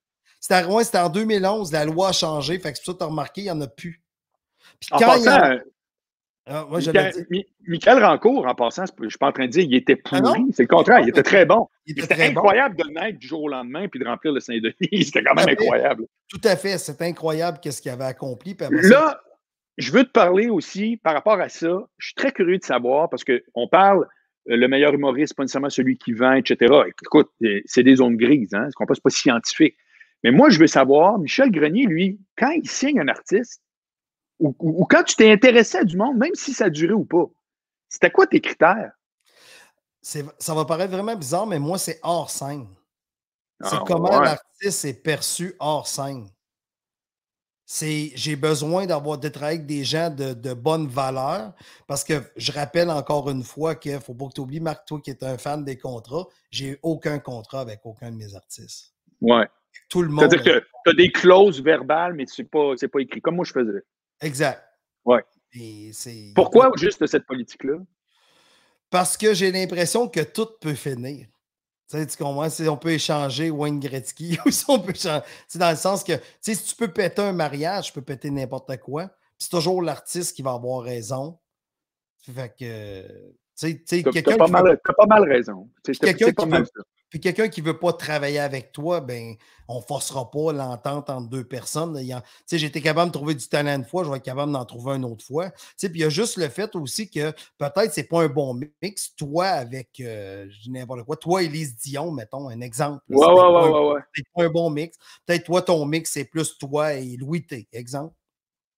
C'était en 2011, la loi a changé. Fait que c'est ça que tu as remarqué, il n'y en a plus. quand ah, Michael, Rancourt, en passant, je ne suis pas en train de dire qu'il était ah pourri. c'est le contraire, il était très bon. C'était incroyable de le mettre du jour au lendemain puis de remplir le Saint-Denis. C'était quand même incroyable. Tout à fait, c'est incroyable qu'est-ce qu'il avait accompli. Là, je veux te parler aussi par rapport à ça. Je suis très curieux de savoir parce qu'on parle euh, le meilleur humoriste, pas nécessairement celui qui vend, etc. Écoute, c'est des zones grises, hein, ce qu'on pense pas scientifique. Mais moi, je veux savoir, Michel Grenier, lui, quand il signe un artiste, ou, quand tu t'es intéressé à du monde, même si ça durait ou pas, c'était quoi tes critères? Ça va paraître vraiment bizarre, mais moi, c'est hors scène. C'est ah, comment l'artiste est perçu hors scène. C'est j'ai besoin d'avoir de travailler avec des gens de, bonne valeur parce que je rappelle encore une fois qu'il ne faut pas que tu oublies, Marc, toi qui es un fan des contrats, j'ai aucun contrat avec aucun de mes artistes. Ouais. Tout le monde. C'est-à-dire que tu as des clauses verbales, mais ce n'est pas écrit. Comme moi, je faisais. Exact. Oui. Pourquoi juste cette politique-là? Parce que j'ai l'impression que tout peut finir. Tu, sais, tu comprends? Si on peut échanger Wayne Gretzky ou si on peut échanger. C'est dans le sens que si tu peux péter un mariage, tu peux péter n'importe quoi. C'est toujours l'artiste qui va avoir raison. Fait que. Tu sais, quelqu'un. pas, pas, mal raison. Quelqu'un qui, mal... Puis quelqu'un qui ne veut pas travailler avec toi, ben, on ne forcera pas l'entente entre deux personnes. J'étais capable de trouver du talent une fois, je vais être capable d'en trouver une autre fois. Puis il y a juste le fait aussi que peut-être ce n'est pas un bon mix, toi avec euh, je euh, pas quoi, toi, Élise Dion, mettons un exemple. Ouais, ouais, ouais, pas pas un bon mix. Peut-être toi, ton mix, c'est plus toi et Louis T, exemple.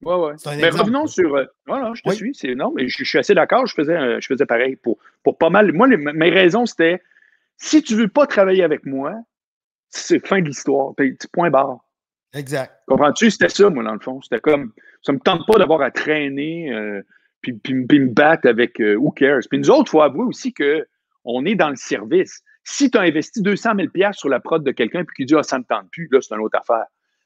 Oui, oui. Mais revenons sur. voilà, euh, je te suis, c'est énorme. je, suis assez d'accord. Je faisais, je faisais pareil pour, pour pas mal. Moi, mes raisons, c'était si tu veux pas travailler avec moi, c'est fin de l'histoire. Point barre. Exact. Comprends-tu? C'était ça, moi, dans le fond. C'était comme, ça me tente pas d'avoir à traîner, euh, puis, me battre avec euh, who cares. Puis nous autres, il faut avouer aussi qu'on est dans le service. Si tu as investi 200 000 sur la prod de quelqu'un, puis qu'il dit, ah, ça ne tente plus, là, c'est une autre affaire.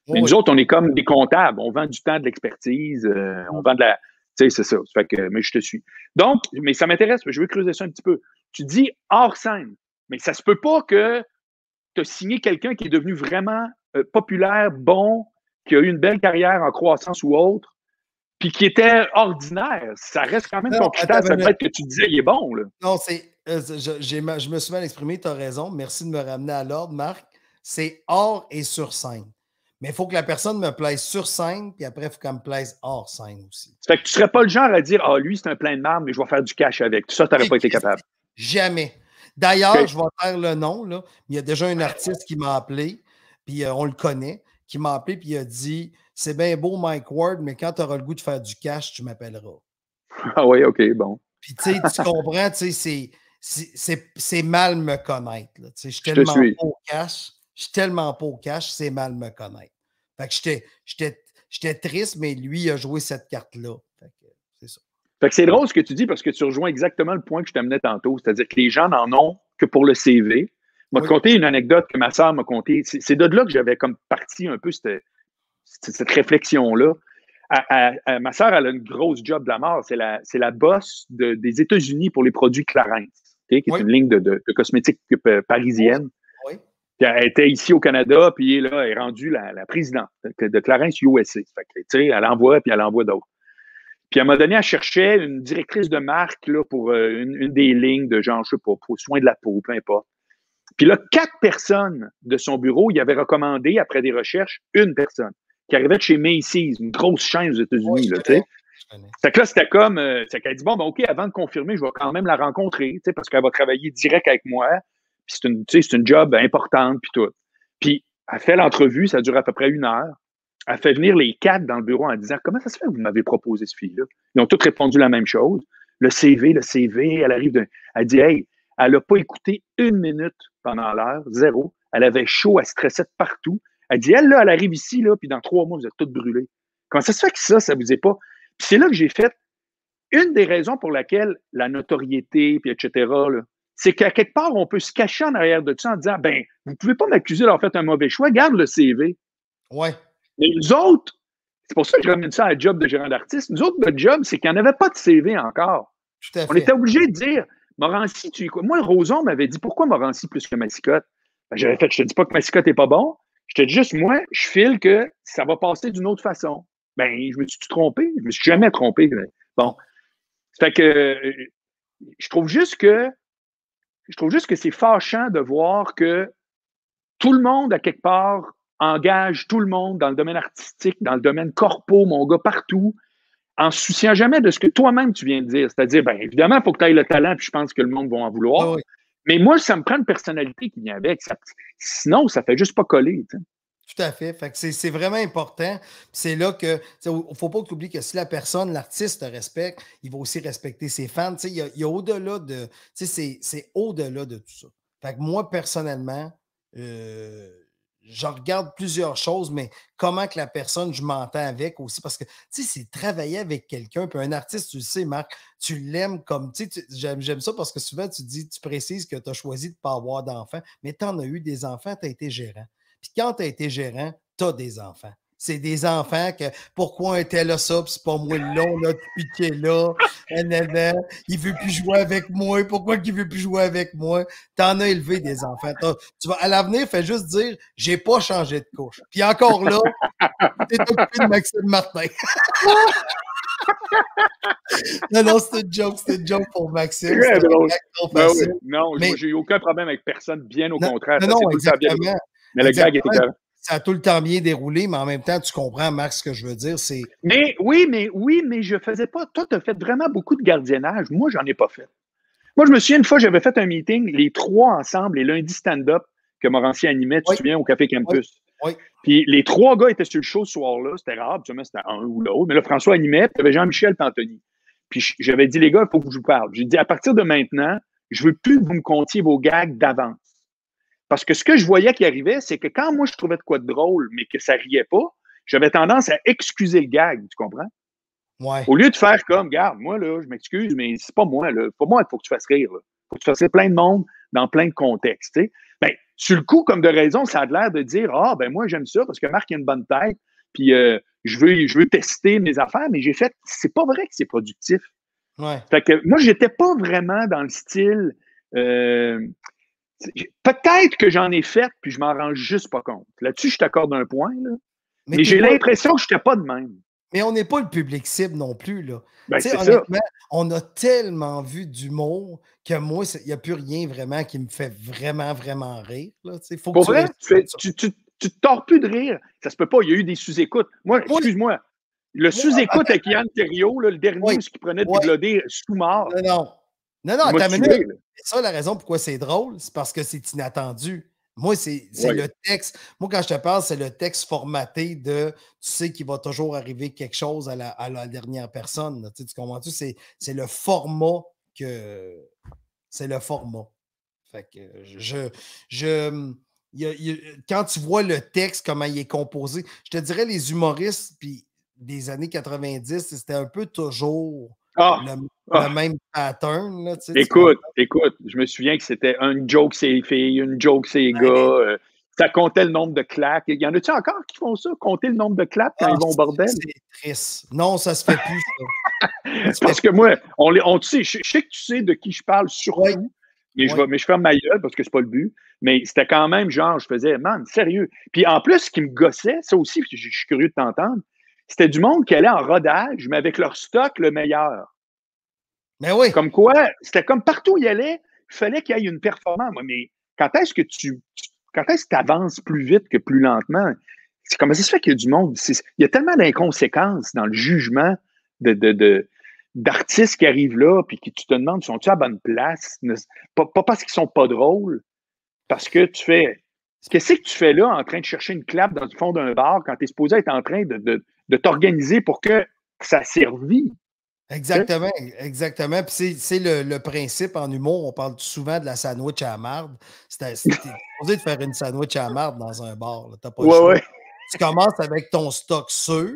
Mais nous autres, on est comme des comptables. On vend du temps, de l'expertise, euh, mm. on vend de la. Tu sais, c'est ça. Fait que, mais je te suis. Donc, mais ça m'intéresse, mais je veux creuser ça un petit peu. Tu dis hors scène. Mais ça se peut pas que tu as signé quelqu'un qui est devenu vraiment euh, populaire, bon, qui a eu une belle carrière en croissance ou autre, puis qui était ordinaire. Ça reste quand même ton critère. Ça peut que tu disais, il est bon. Non, c'est. Euh, je, me suis mal exprimé, tu as raison. Merci de me ramener à l'ordre, Marc. C'est hors et sur scène. Mais il faut que la personne me plaise sur scène, puis après, il faut qu'elle me plaise hors scène aussi. Ça que tu ne serais pas le genre à dire Ah, lui, c'est un plein de marbre, mais je vais faire du cash avec. Ça, tu n'aurais pas été capable. Jamais. D'ailleurs, je vais faire le nom. Là. Il y a déjà un artiste qui m'a appelé, puis euh, on le connaît, qui m'a appelé, puis il a dit C'est bien beau, Mike Ward, mais quand tu auras le goût de faire du cash, tu m'appelleras. Ah oui, OK, bon. Puis tu comprends, tu sais, c'est mal me connaître. Je suis tellement pas au cash. Je suis tellement pas au cash, c'est mal me connaître. Fait que j'étais triste, mais lui, il a joué cette carte-là. Fait c'est drôle ce que tu dis parce que tu rejoins exactement le point que je t'amenais tantôt, c'est-à-dire que les gens n'en ont que pour le CV. Je oui. te une anecdote que ma sœur m'a contée. C'est de là que j'avais comme parti un peu cette, réflexion-là. ma sœur, elle a une grosse job de la mort. C'est la, la boss des États-Unis pour les produits Clarins, qui est une ligne de, de, cosmétiques euh, parisienne. Oui. elle était ici au Canada, puis là, elle est rendue la, présidente de Clarins USA. Fait elle envoie, puis elle envoie d'autres. Puis à un donné, elle cherchait une directrice de marque là, pour euh, une, des lignes de genre, je sais pas, pour soins de la peau, peu importe. Puis là, quatre personnes de son bureau, il avait recommandé, après des recherches, une personne qui arrivait de chez Macy's, une grosse chaîne aux États-Unis. tu sais. Fait que là, c'était comme, euh, elle dit, bon, ben, OK, avant de confirmer, je vais quand même la rencontrer, parce qu'elle va travailler direct avec moi. Puis c'est une, une job importante, puis tout. Puis elle fait l'entrevue, ça dure à peu près une heure a fait venir les quatre dans le bureau en disant Comment ça se fait que vous m'avez proposé ce fille-là Ils ont tous répondu la même chose. Le CV, le CV, elle arrive d'un. Elle dit Hey, elle n'a pas écouté une minute pendant l'heure, zéro. Elle avait chaud, elle stressait partout. Elle dit Elle, là, elle arrive ici, là, puis dans trois mois, vous êtes toutes brûlées. Comment ça se fait que ça, ça vous est pas Puis c'est là que j'ai fait une des raisons pour laquelle la notoriété, puis etc., c'est qu'à quelque part, on peut se cacher en arrière de ça en disant, ben, vous ne pouvez pas m'accuser d'avoir fait un mauvais choix, garde le CV. Ouais. Mais nous autres, c'est pour ça que je ramène ça à un job de gérant d'artiste. Nous autres, notre job, c'est qu'il n'y en avait pas de CV encore. On était obligé de dire Morancy, tu es quoi? Moi, Roson m'avait dit pourquoi Morancy plus que Massicotte? Ben, j'avais fait, je te dis pas que Massicotte n'est pas bon. Je te dis juste, moi, je file que ça va passer d'une autre façon. Ben, je me suis trompé. Je me suis jamais trompé. Bon. Fait que je trouve juste que je trouve juste que c'est fâchant de voir que tout le monde, à quelque part, engage tout le monde dans le domaine artistique, dans le domaine corpo, mon gars, partout, en se souciant jamais de ce que toi-même tu viens de dire. C'est-à-dire, bien évidemment, il faut que tu ailles le talent, puis je pense que le monde va en vouloir. Ah Mais moi, ça me prend une personnalité qui vient avec. sinon, ça fait juste pas coller. Tout à fait. c'est vraiment important. C'est là que. Il ne faut pas que tu oublies que si la personne, l'artiste te respecte, il va aussi respecter ses fans. Il y a, au-delà de. C'est au-delà de tout ça. Fait que moi, personnellement, euh, je regarde plusieurs choses, mais comment que la personne, je m'entends avec aussi. Parce que, tu sais, c'est travailler avec quelqu'un. Puis un artiste, tu le sais, Marc, tu l'aimes comme, tu sais, j'aime ça parce que souvent, tu dis, tu précises que tu as choisi de ne pas avoir d'enfants, mais tu en as eu des enfants, tu as été gérant. Puis quand tu as été gérant, tu as des enfants c'est des enfants que pourquoi un tel a ça, pis c'est pas moi là, depuis a là, ah, nanana, il veut plus jouer avec moi, pourquoi qu'il veut plus jouer avec moi? T'en as élevé des enfants. Tu vas, à l'avenir, fais juste dire, j'ai pas changé de couche. Puis encore là, t'es occupé de Maxime Martin. non, non, c'est une joke, c'est une joke pour Maxime. Ben non, mais... j'ai eu aucun problème avec personne, bien au contraire. Non, ça, non, exactement. Bien. Mais le gag était tout le temps bien déroulé, mais en même temps, tu comprends, Max, ce que je veux dire. c'est... Mais oui, mais oui, mais je faisais pas. Toi, tu as fait vraiment beaucoup de gardiennage. Moi, j'en ai pas fait. Moi, je me souviens, une fois, j'avais fait un meeting, les trois ensemble, les lundis stand-up que Morancier animait, tu te souviens, au Café Campus. Puis les trois gars étaient sur le show ce soir-là. C'était rare, c'était un ou l'autre. Mais là, François animait, puis il y avait Jean-Michel Pantoni. Puis j'avais dit, les gars, il faut que je vous parle. J'ai dit, à partir de maintenant, je veux plus que vous me contiez vos gags d'avance. Parce que ce que je voyais qui arrivait, c'est que quand moi je trouvais de quoi de drôle, mais que ça riait pas, j'avais tendance à excuser le gag, tu comprends? Au lieu de faire comme, garde, moi, là, je m'excuse, mais c'est pas moi, là. Pas moi, il faut que tu fasses rire, là. Faut que tu fasses rire plein de monde dans plein de contextes, tu sais. Ben, sur le coup, comme de raison, ça a l'air de dire, ah, ben, moi, j'aime ça parce que Marc a une bonne tête, puis euh, je, veux, je veux tester mes affaires, mais j'ai fait, c'est pas vrai que c'est productif. Ouais. Fait que moi, j'étais pas vraiment dans le style, euh, Peut-être que j'en ai fait, puis je m'en rends juste pas compte. Là-dessus, je t'accorde un point. Là. Mais, j'ai l'impression que je n'étais pas de même. Mais on n'est pas le public cible non plus. Là. Ben, honnêtement, on a tellement vu d'humour que moi, il n'y a plus rien vraiment qui me fait vraiment, vraiment rire. Pour vrai, tu, ne te tords plus de rire. Ça se peut pas, il y a eu des sous-écoutes. Moi, excuse-moi, le sous-écoute avec Yann Thériault, le dernier, qui prenait de oui. sous-mort. Non, non, non, non, Ça, la raison pourquoi c'est drôle, c'est parce que c'est inattendu. Moi, c'est le texte. Moi, quand je te parle, c'est le texte formaté de tu sais qu'il va toujours arriver quelque chose à la, dernière personne. Tu, comprends-tu? C'est le format que. C'est le format. Fait que je. je quand tu vois le texte, comment il est composé, je te dirais, les humoristes puis des années 90, c'était un peu toujours ah, le, ah. même pattern. tu sais, écoute, écoute, je me souviens que c'était un joke c'est les filles, une joke c'est les gars. Euh, ça comptait le nombre de claques. y en a-tu encore qui font ça? Compter le nombre de claques quand ah, ils vont au bordel? Non, ça se fait plus. parce que moi, on, on sait, je, sais que tu sais de qui je parle sur mais, je mais je ferme ma gueule parce que c'est pas le but. Mais c'était quand même genre, je faisais, man, sérieux. Puis en plus, ce qui me gossait, ça aussi, je suis curieux de t'entendre, c'était du monde qui allait en rodage, mais avec leur stock le meilleur. Mais ben oui. Comme quoi, c'était comme partout où il allait, il fallait qu'il y ait une performance. Mais quand est-ce que tu, quand est-ce que avances plus vite que plus lentement? C'est comme ça se fait qu'il y a du monde? Il y a tellement d'inconséquences dans le jugement de, de, d'artistes qui arrivent là, puis qui tu te demandes, sont-ils à bonne place? pas, parce qu'ils sont pas drôles, parce que tu fais. Qu'est-ce que tu fais là en train de chercher une clap dans le fond d'un bar quand tu es supposé être en train de, de t'organiser pour que ça servit. Exactement, exactement. Puis c'est le, principe en humour. On parle souvent de la sandwich à la marde. C'était de faire une sandwich à la marde dans un bar. pas Tu commences avec ton stock sûr.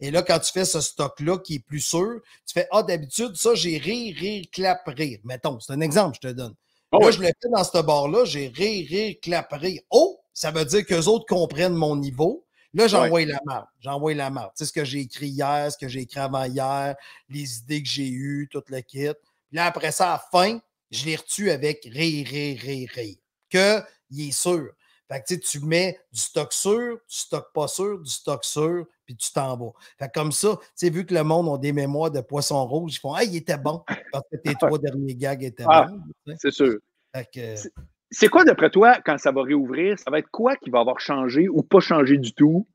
Et là, quand tu fais ce stock-là qui est plus sûr, tu fais Ah, d'habitude, ça, j'ai rire, rire, clap, Mettons, c'est un exemple, je te donne. Moi, ah je le fais dans ce bar-là, j'ai rire, rire, clap, rire. Oh, ça veut dire qu'eux autres comprennent mon niveau. Là, j'envoie la marque. J'envoie la marque. C'est ce que j'ai écrit hier, ce que j'ai écrit avant hier, les idées que j'ai eues, tout le kit. Puis là, après ça, à la fin, je les retue avec rire, rire, rire, rire. Que il est sûr. Fait que tu, mets du stock sûr, du stock pas sûr, du stock sûr, puis tu t'en vas. Fait que comme ça, tu sais, vu que le monde a des mémoires de poisson rouge, ils font Ah, il était bon parce que tes trois derniers gags étaient ah, bons. C'est sûr. Fait que... C'est quoi, d'après toi, quand ça va réouvrir, ça va être quoi qui va avoir changé ou pas changé du tout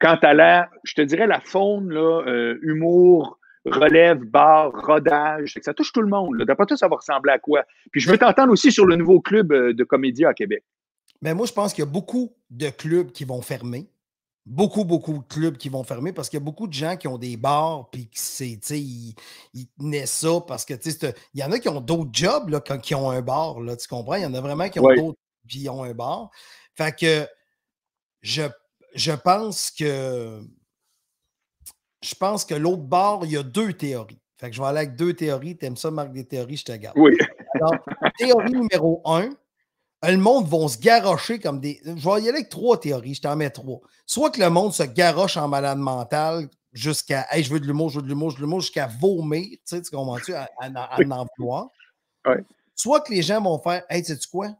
quant à la, je te dirais, la faune, euh, humour, relève, bar, rodage, ça touche tout le monde. D'après toi, ça va ressembler à quoi? Puis je veux t'entendre aussi sur le nouveau club euh, de comédie à Québec. mais ben, moi, je pense qu'il y a beaucoup de clubs qui vont fermer beaucoup, beaucoup de clubs qui vont fermer parce qu'il y a beaucoup de gens qui ont des bars puis c'est, ils, ils tenaient ça parce que il y en a qui ont d'autres jobs quand, qui ont un bar, là, tu comprends? Il y en a vraiment qui ont d'autres qui ont un bar. Fait que je, pense que je pense que l'autre bar, il y a deux théories. Fait que je vais aller avec deux théories. Tu aimes ça, Marc, des théories, je te garde. Oui. théorie numéro un, le monde va se garocher comme des. Je vais y aller avec trois théories, je t'en mets trois. Soit que le monde se garoche en malade mentale jusqu'à Hey, je veux de l'humour, je veux de l'humour, je veux de l'humour, jusqu'à vomir, tu sais, tu comprends-tu, en Soit que les gens vont faire Hey, sais quoi?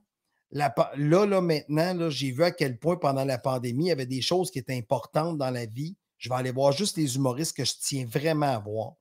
là, là, maintenant, là, j'ai vu à quel point pendant la pandémie, il y avait des choses qui étaient importantes dans la vie. Je vais aller voir juste les humoristes que je tiens vraiment à voir.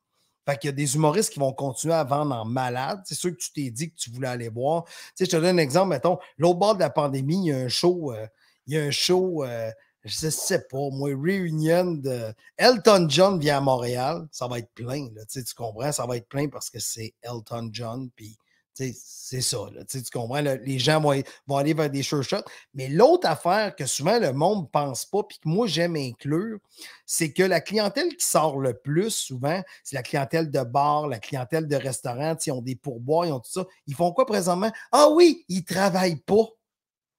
Fait qu'il y a des humoristes qui vont continuer à vendre en malade. C'est sûr que tu t'es dit que tu voulais aller voir. Tu sais, je te donne un exemple, mettons, l'autre bord de la pandémie, il y a un show, euh, il y a un show, euh, je sais pas, moi, réunion de Elton John vient à Montréal. Ça va être plein, tu, tu comprends? Ça va être plein parce que c'est Elton John, puis c'est ça. Tu comprends? les gens vont, aller vers des sure shots. Mais l'autre affaire que souvent le monde ne pense pas, puis que moi j'aime inclure, c'est que la clientèle qui sort le plus souvent, c'est la clientèle de bar, la clientèle de restaurant. Ils ont des pourboires, ils ont tout ça. Ils font quoi présentement? Ah oui, ils ne travaillent pas.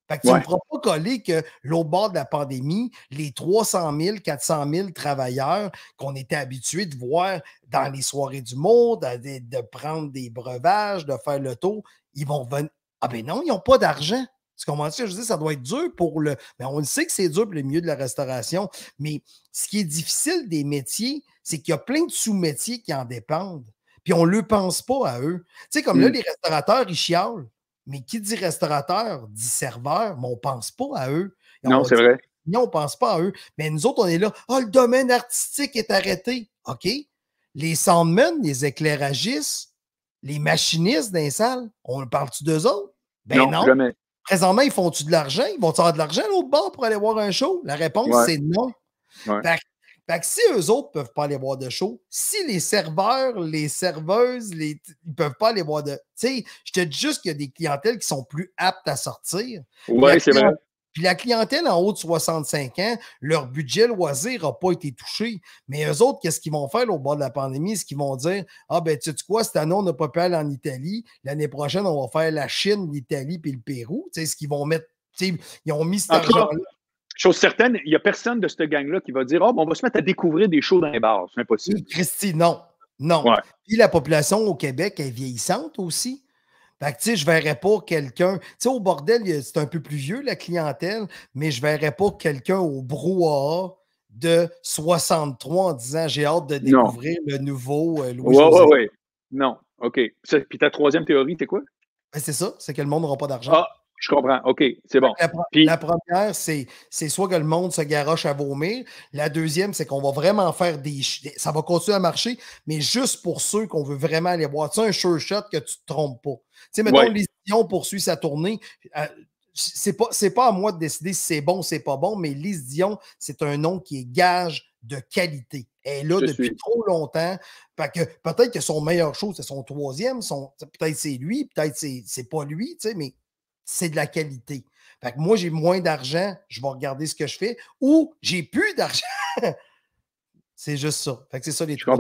Fait que tu ne pourras pas coller que l'autre bord de la pandémie, les 300 000, 400 000 travailleurs qu'on était habitués de voir dans les soirées du monde, de, prendre des breuvages, de faire le tour, ils vont venir. Ah ben non, ils n'ont pas d'argent. Tu comprends Je dis, ça doit être dur pour le. Mais on sait que c'est dur pour le milieu de la restauration. Mais ce qui est difficile des métiers, c'est qu'il y a plein de sous-métiers qui en dépendent. Puis on ne le pense pas à eux. Tu sais, comme là, mm. les restaurateurs, ils chialent. Mais qui dit restaurateur, dit serveur, mais on ne pense pas à eux. non, c'est vrai. Non, on ne pense pas à eux. Mais nous autres, on est là. Ah, le domaine artistique est arrêté. OK. Les sandmen, les éclairagistes, les machinistes dans les salles, on parle-tu d'eux autres? Ben non. Présentement, ils font-tu de l'argent? Ils vont-tu avoir de l'argent à l'autre bord pour aller voir un show? La réponse, c'est non. Fait si eux autres ne peuvent pas aller voir de show, si les serveurs, les serveuses, les, ils peuvent pas aller voir de. Tu sais, je te dis juste qu'il y a des clientèles qui sont plus aptes à sortir. Oui, c'est vrai. Puis la clientèle en haut de 65 ans, leur budget loisir n'a pas été touché. Mais eux autres, qu'est-ce qu'ils vont faire au bord de la pandémie? Est-ce qu'ils vont dire Ah, ben, tu sais quoi, cette année, on n'a pas pu aller en Italie. L'année prochaine, on va faire la Chine, l'Italie puis le Pérou. Tu sais, ce qu'ils vont mettre. Ils ont mis cet argent-là. Chose certaine, il n'y a personne de cette gang-là qui va dire oh, on va se mettre à découvrir des shows dans les bars. C'est impossible. Christy, non. Non. Puis la population au Québec est vieillissante aussi. Fait que, tu sais, je verrais pas quelqu'un. Tu sais, au bordel, c'est un peu plus vieux, la clientèle, mais je verrais pas quelqu'un au brouhaha de 63 en disant j'ai hâte de découvrir le nouveau Louis-Joseph Louis. Oui, oui, oui. Non. OK. Puis ta troisième théorie, c'est quoi? Ben, c'est ça, c'est que le monde n'aura pas d'argent. Ah, je comprends. OK, c'est bon. La, première, c'est soit que le monde se garoche à vomir. La deuxième, c'est qu'on va vraiment faire des. Ça va continuer à marcher, mais juste pour ceux qu'on veut vraiment aller voir. C'est un sure shot que tu ne te trompes pas. Tu sais, mettons, poursuit sa tournée. Euh, c'est pas, pas à moi de décider si c'est bon ou c'est pas bon, mais Lise Dion, c'est un nom qui est gage de qualité. Elle est là depuis trop longtemps. que peut-être que son meilleur show, c'est son troisième. Son, peut-être c'est lui, peut-être c'est, c'est pas lui, tu mais c'est de la qualité. Fait que moi, j'ai moins d'argent, je vais regarder ce que je fais, ou j'ai plus d'argent. c'est juste ça. Fait que c'est ça les trucs.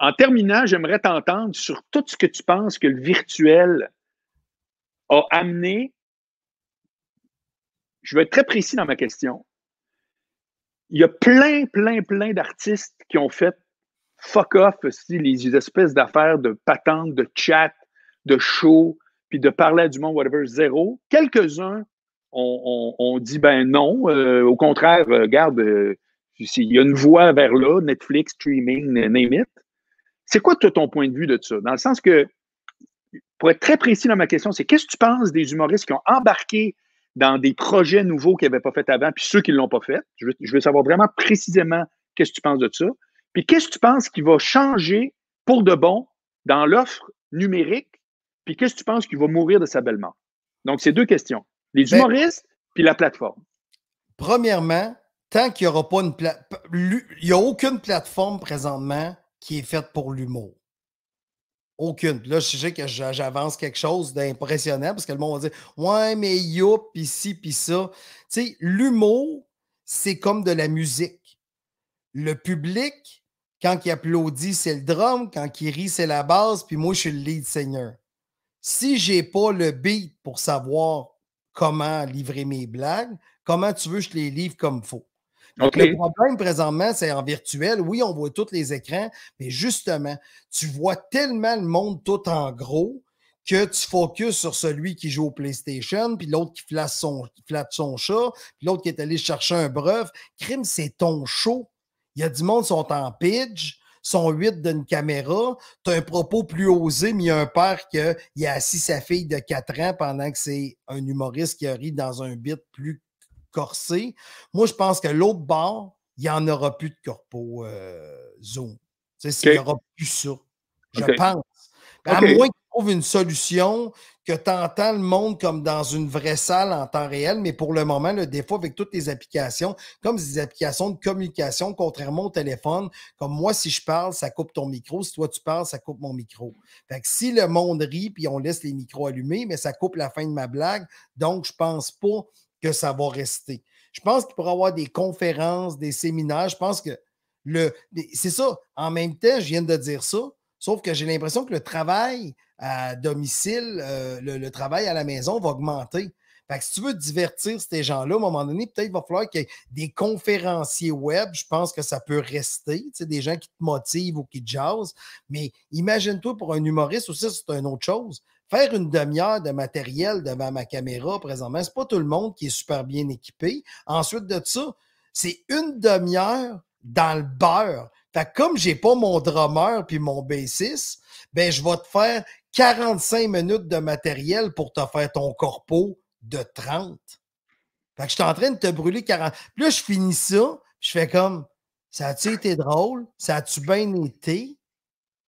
En terminant, j'aimerais t'entendre sur tout ce que tu penses que le virtuel a amené. Je vais être très précis dans ma question. Il y a plein, plein, plein d'artistes qui ont fait fuck off aussi les espèces d'affaires de patentes, de chat, de shows puis de parler à du monde, whatever, zéro. Quelques-uns ont dit ben non. Euh, au contraire, euh, regarde, euh, il y a une voie vers là, Netflix, streaming, name it. C'est quoi ton point de vue de ça? Dans le sens que, pour être très précis dans ma question, c'est qu'est-ce que tu penses des humoristes qui ont embarqué dans des projets nouveaux qu'ils n'avaient pas fait avant, puis ceux qui ne l'ont pas fait? Je veux, je veux, savoir vraiment précisément qu'est-ce que tu penses de ça. Puis qu'est-ce que tu penses qui va changer pour de bon dans l'offre numérique puis qu'est-ce que tu penses qu'il va mourir de sa belle mort? Donc, c'est deux questions. Les ben, humoristes, puis la plateforme. Premièrement, tant qu'il n'y aura pas une plateforme, il n'y a aucune plateforme présentement qui est faite pour l'humour. Aucune. là, je sais que j'avance quelque chose d'impressionnant parce que le monde va dire Ouais, mais yo pis ci, pis ça. Tu sais, l'humour, c'est comme de la musique. Le public, quand il applaudit, c'est le drum. Quand il rit, c'est la base. Puis moi, je suis le lead singer si j'ai pas le beat pour savoir comment livrer mes blagues, comment tu veux que je les livre comme faux? Donc, Le problème présentement, c'est en virtuel. Oui, on voit tous les écrans, mais justement, tu vois tellement le monde tout en gros que tu focuses sur celui qui joue au PlayStation, puis l'autre qui flatte son, chat, puis l'autre qui est allé chercher un breuf. Crime, c'est ton show. Il y a du monde qui sont en pitch » sont huit d'une caméra. Tu un propos plus osé, mais il y a un père qui a assis sa fille de quatre ans pendant que c'est un humoriste qui rit dans un bit plus corsé. Moi, je pense que l'autre bord, il n'y en aura plus de corpo euh, zoom. Il n'y aura plus ça. Je pense. À moins que une solution, que tu entends le monde comme dans une vraie salle en temps réel, mais pour le moment, le défaut avec toutes les applications, comme des applications de communication, contrairement au téléphone, comme moi, si je parle, ça coupe ton micro, si toi tu parles, ça coupe mon micro. Fait que si le monde rit, puis on laisse les micros allumés, mais ça coupe la fin de ma blague, donc je pense pas que ça va rester. Je pense qu'il pourra y avoir des conférences, des séminaires, je pense que le. C'est ça, en même temps, je viens de dire ça, Sauf que j'ai l'impression que le travail à domicile, euh, le, travail à la maison va augmenter. que si tu veux divertir ces gens-là, à un moment donné, peut-être qu'il va falloir qu'il y ait des conférenciers web. Je pense que ça peut rester, tu des gens qui te motivent ou qui te jasent. Mais imagine-toi pour un humoriste aussi, c'est une autre chose. Faire une demi-heure de matériel devant ma caméra présentement, c'est pas tout le monde qui est super bien équipé. Ensuite de ça, c'est une demi-heure dans le beurre. Fait que comme j'ai pas mon drummer puis mon bassiste, ben je vais te faire 45 minutes de matériel pour te faire ton corpo de 30. Fait je suis en train de te brûler 40. Puis là, je finis ça, je fais comme ça a-tu été drôle? Ça a-tu bien été?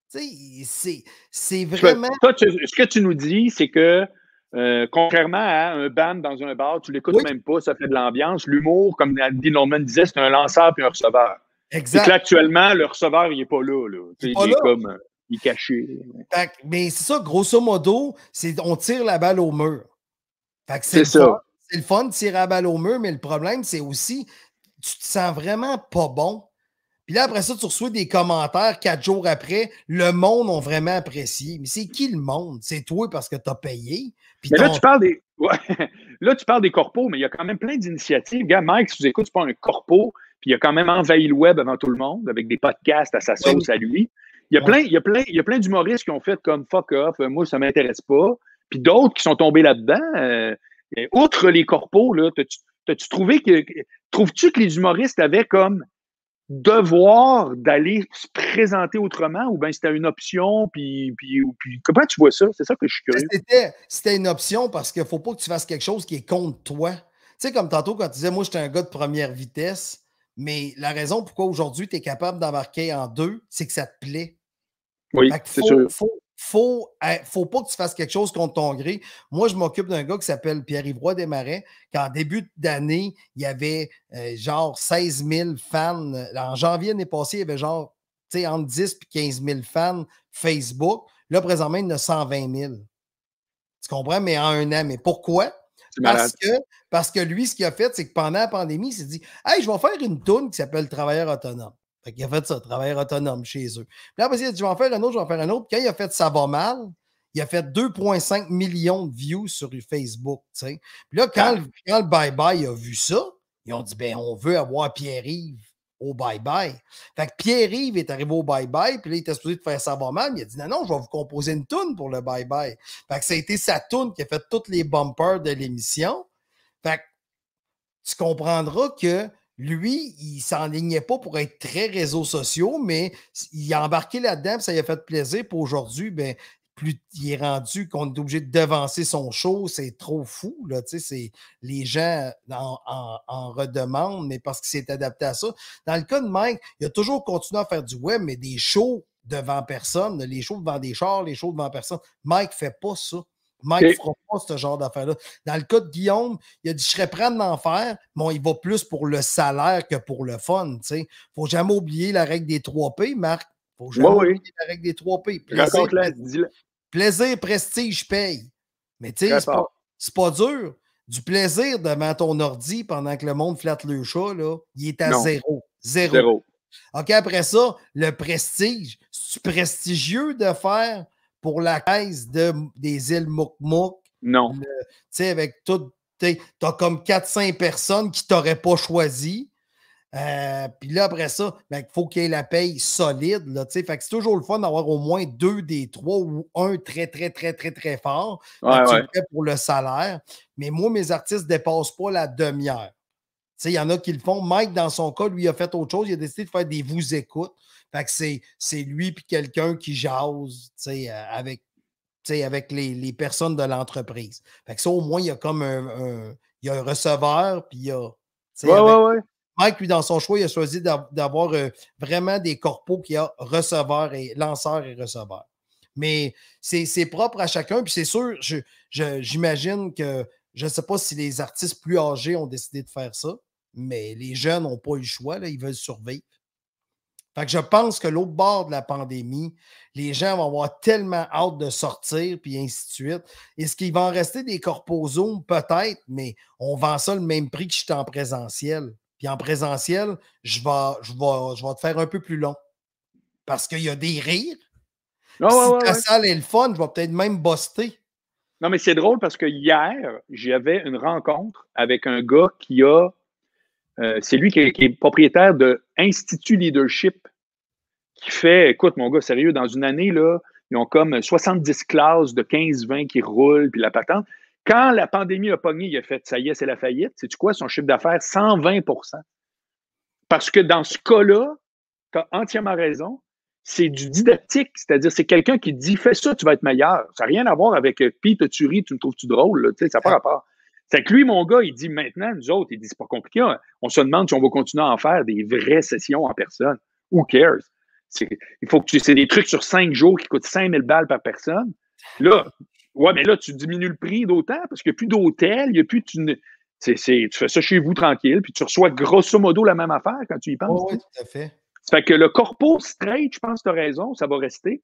C'est vraiment. Toi, ce que tu nous dis, c'est que euh, contrairement à un band dans un bar, tu l'écoutes même pas, ça fait de l'ambiance. L'humour, comme Andy Norman disait, c'est un lanceur puis un receveur. Exact. actuellement, le receveur, il n'est pas là. là. Il, est, comme. caché. mais c'est ça, grosso modo, on tire la balle au mur. C'est ça. C'est le fun de tirer la balle au mur, mais le problème, c'est aussi, tu te sens vraiment pas bon. Puis là, après ça, tu reçois des commentaires quatre jours après. Le monde ont vraiment apprécié. Mais c'est qui le monde? C'est toi parce que tu as payé. Puis mais là, tu parles des, Là, tu parles des corpos, mais il y a quand même plein d'initiatives. Gars, Mike, si tu écoutes, c'est pas un corpo, puis il a quand même envahi le web avant tout le monde avec des podcasts à sa sauce à lui. Il y a plein, plein, d'humoristes qui ont fait comme fuck off, euh, moi ça m'intéresse pas. Puis d'autres qui sont tombés là-dedans. Euh, outre les corpos, là, tu trouvé que trouves-tu que les humoristes avaient comme devoir d'aller se présenter autrement ou bien c'était une option? Puis, puis, comment tu vois ça? C'est ça que je suis curieux. Ben, c'était une option parce qu'il ne faut pas que tu fasses quelque chose qui est contre toi. Tu sais, comme tantôt, quand tu disais, moi, j'étais un gars de première vitesse, mais la raison pourquoi aujourd'hui tu es capable d'embarquer en deux, c'est que ça te plaît. Oui, c'est sûr faut, faut pas que tu fasses quelque chose contre ton gré. Moi, je m'occupe d'un gars qui s'appelle Pierre-Yvroy Desmarais, qu'en début d'année, il y avait euh, genre 16 000 fans. En janvier l'année passée, il y avait genre entre 10 et 15 000 fans Facebook. Là, présentement, il y en a 120 000. Tu comprends? Mais en un an. Mais pourquoi? Parce que, parce que lui, ce qu'il a fait, c'est que pendant la pandémie, il s'est dit Hey, je vais faire une tourne qui s'appelle Travailleur autonome. Fait qu'il a fait ça, travailleur autonome chez eux. Puis là, il a dit, je vais en faire un autre, je vais en faire un autre. Quand il a fait ça va mal, il a fait 2,5 millions de views sur Facebook. Puis là, quand, ah. le bye-bye a vu ça, ils ont dit, ben, on veut avoir Pierre-Yves au bye-bye. Fait que Pierre-Yves est arrivé au bye-bye, puis là, il était supposé de faire ça va mal, mais il a dit non, non, je vais vous composer une toune pour le bye-bye. Fait que ça a été sa toune qui a fait tous les bumpers de l'émission. Fait que tu comprendras que lui, il s'enlignait pas pour être très réseaux sociaux, mais il a embarqué là-dedans, ça lui a fait plaisir. Pour aujourd'hui, ben, plus il est rendu qu'on est obligé de devancer son show, c'est trop fou. Là, les gens en, redemandent, mais parce qu'il s'est adapté à ça. Dans le cas de Mike, il a toujours continué à faire du web, mais des shows devant personne, les shows devant des chars, les shows devant personne. Mike fait pas ça. Mike ne fera pas ce genre d'affaires-là. Dans le cas de Guillaume, il a dit Je serais prêt à en faire, mais il va plus pour le salaire que pour le fun. Il ne faut jamais oublier la règle des 3P, Marc. Il ne faut jamais oublier la règle des 3P. Plaisir, prestige, paye. Mais tu sais, c'est pas, pas dur. Du plaisir devant ton ordi pendant que le monde flatte le chat, là, il est à zéro. Zéro. zéro. OK, après ça, le prestige. C'est prestigieux de faire pour la caisse des îles mouk Non. Tu sais, avec tout. as comme 4-5 personnes qui t'auraient pas choisi. Euh, puis là, après ça, il ben, faut qu'il y ait la paye solide. Là, c'est toujours le fun d'avoir au moins deux des trois ou un très, très, très, très, très fort pour le salaire. Mais moi, mes artistes ne dépassent pas la demi-heure. Il y en a qui le font. Mike, dans son cas, lui, a fait autre chose. Il a décidé de faire des vous écoutes. Fait que c'est lui puis quelqu'un qui jase euh, avec, avec les, personnes de l'entreprise. Fait que ça, au moins, il y a comme un, il y a un receveur, puis il y a. Ouais, ouais, ouais. Mike, dans son choix, il a choisi d'avoir euh, vraiment des corpos qui a receveur et lanceur et receveur. Mais c'est propre à chacun. Puis c'est sûr, j'imagine que je ne sais pas si les artistes plus âgés ont décidé de faire ça, mais les jeunes n'ont pas eu le choix. Là, ils veulent survivre. Fait que je pense que l'autre bord de la pandémie, les gens vont avoir tellement hâte de sortir, puis ainsi de suite. Est-ce qu'il va en rester des corposomes? Peut-être, mais on vend ça le même prix que je suis en présentiel. Puis en présentiel, je vais, je je te faire un peu plus long. Parce qu'il y a des rires. Ah si le fun, je vais peut-être même boster. Non, mais c'est drôle parce que hier, j'avais une rencontre avec un gars qui a euh, c'est lui qui est, propriétaire de Institut Leadership qui fait, écoute, mon gars, sérieux, dans une année, là, ils ont comme 70 classes de 15-20 qui roulent, puis la patente. Quand la pandémie a pogné, il a fait, ça y est, c'est la faillite. C'est tu quoi? Son chiffre d'affaires, 120 Parce que dans ce cas-là, tu as entièrement raison, c'est du didactique, c'est-à-dire c'est quelqu'un qui dit fais ça, tu vas être meilleur. Ça n'a rien à voir avec euh, Pete, tu ris, tu me trouves-tu drôle, sais, ça n'a pas ah. rapport. C'est que lui, mon gars, il dit maintenant, nous autres, il dit c'est pas compliqué. Hein. On se demande si on va continuer à en faire des vraies sessions en personne. Who cares? Il faut que tu. C'est des trucs sur cinq jours qui coûtent 5000 balles par personne. Là, ouais, mais là, tu diminues le prix d'autant parce qu'il n'y a plus d'hôtel, il a plus. Tu, tu fais ça chez vous tranquille, puis tu reçois grosso modo la même affaire quand tu y penses. oui, tout à fait. fait que le corpo straight, je pense que tu as raison, ça va rester.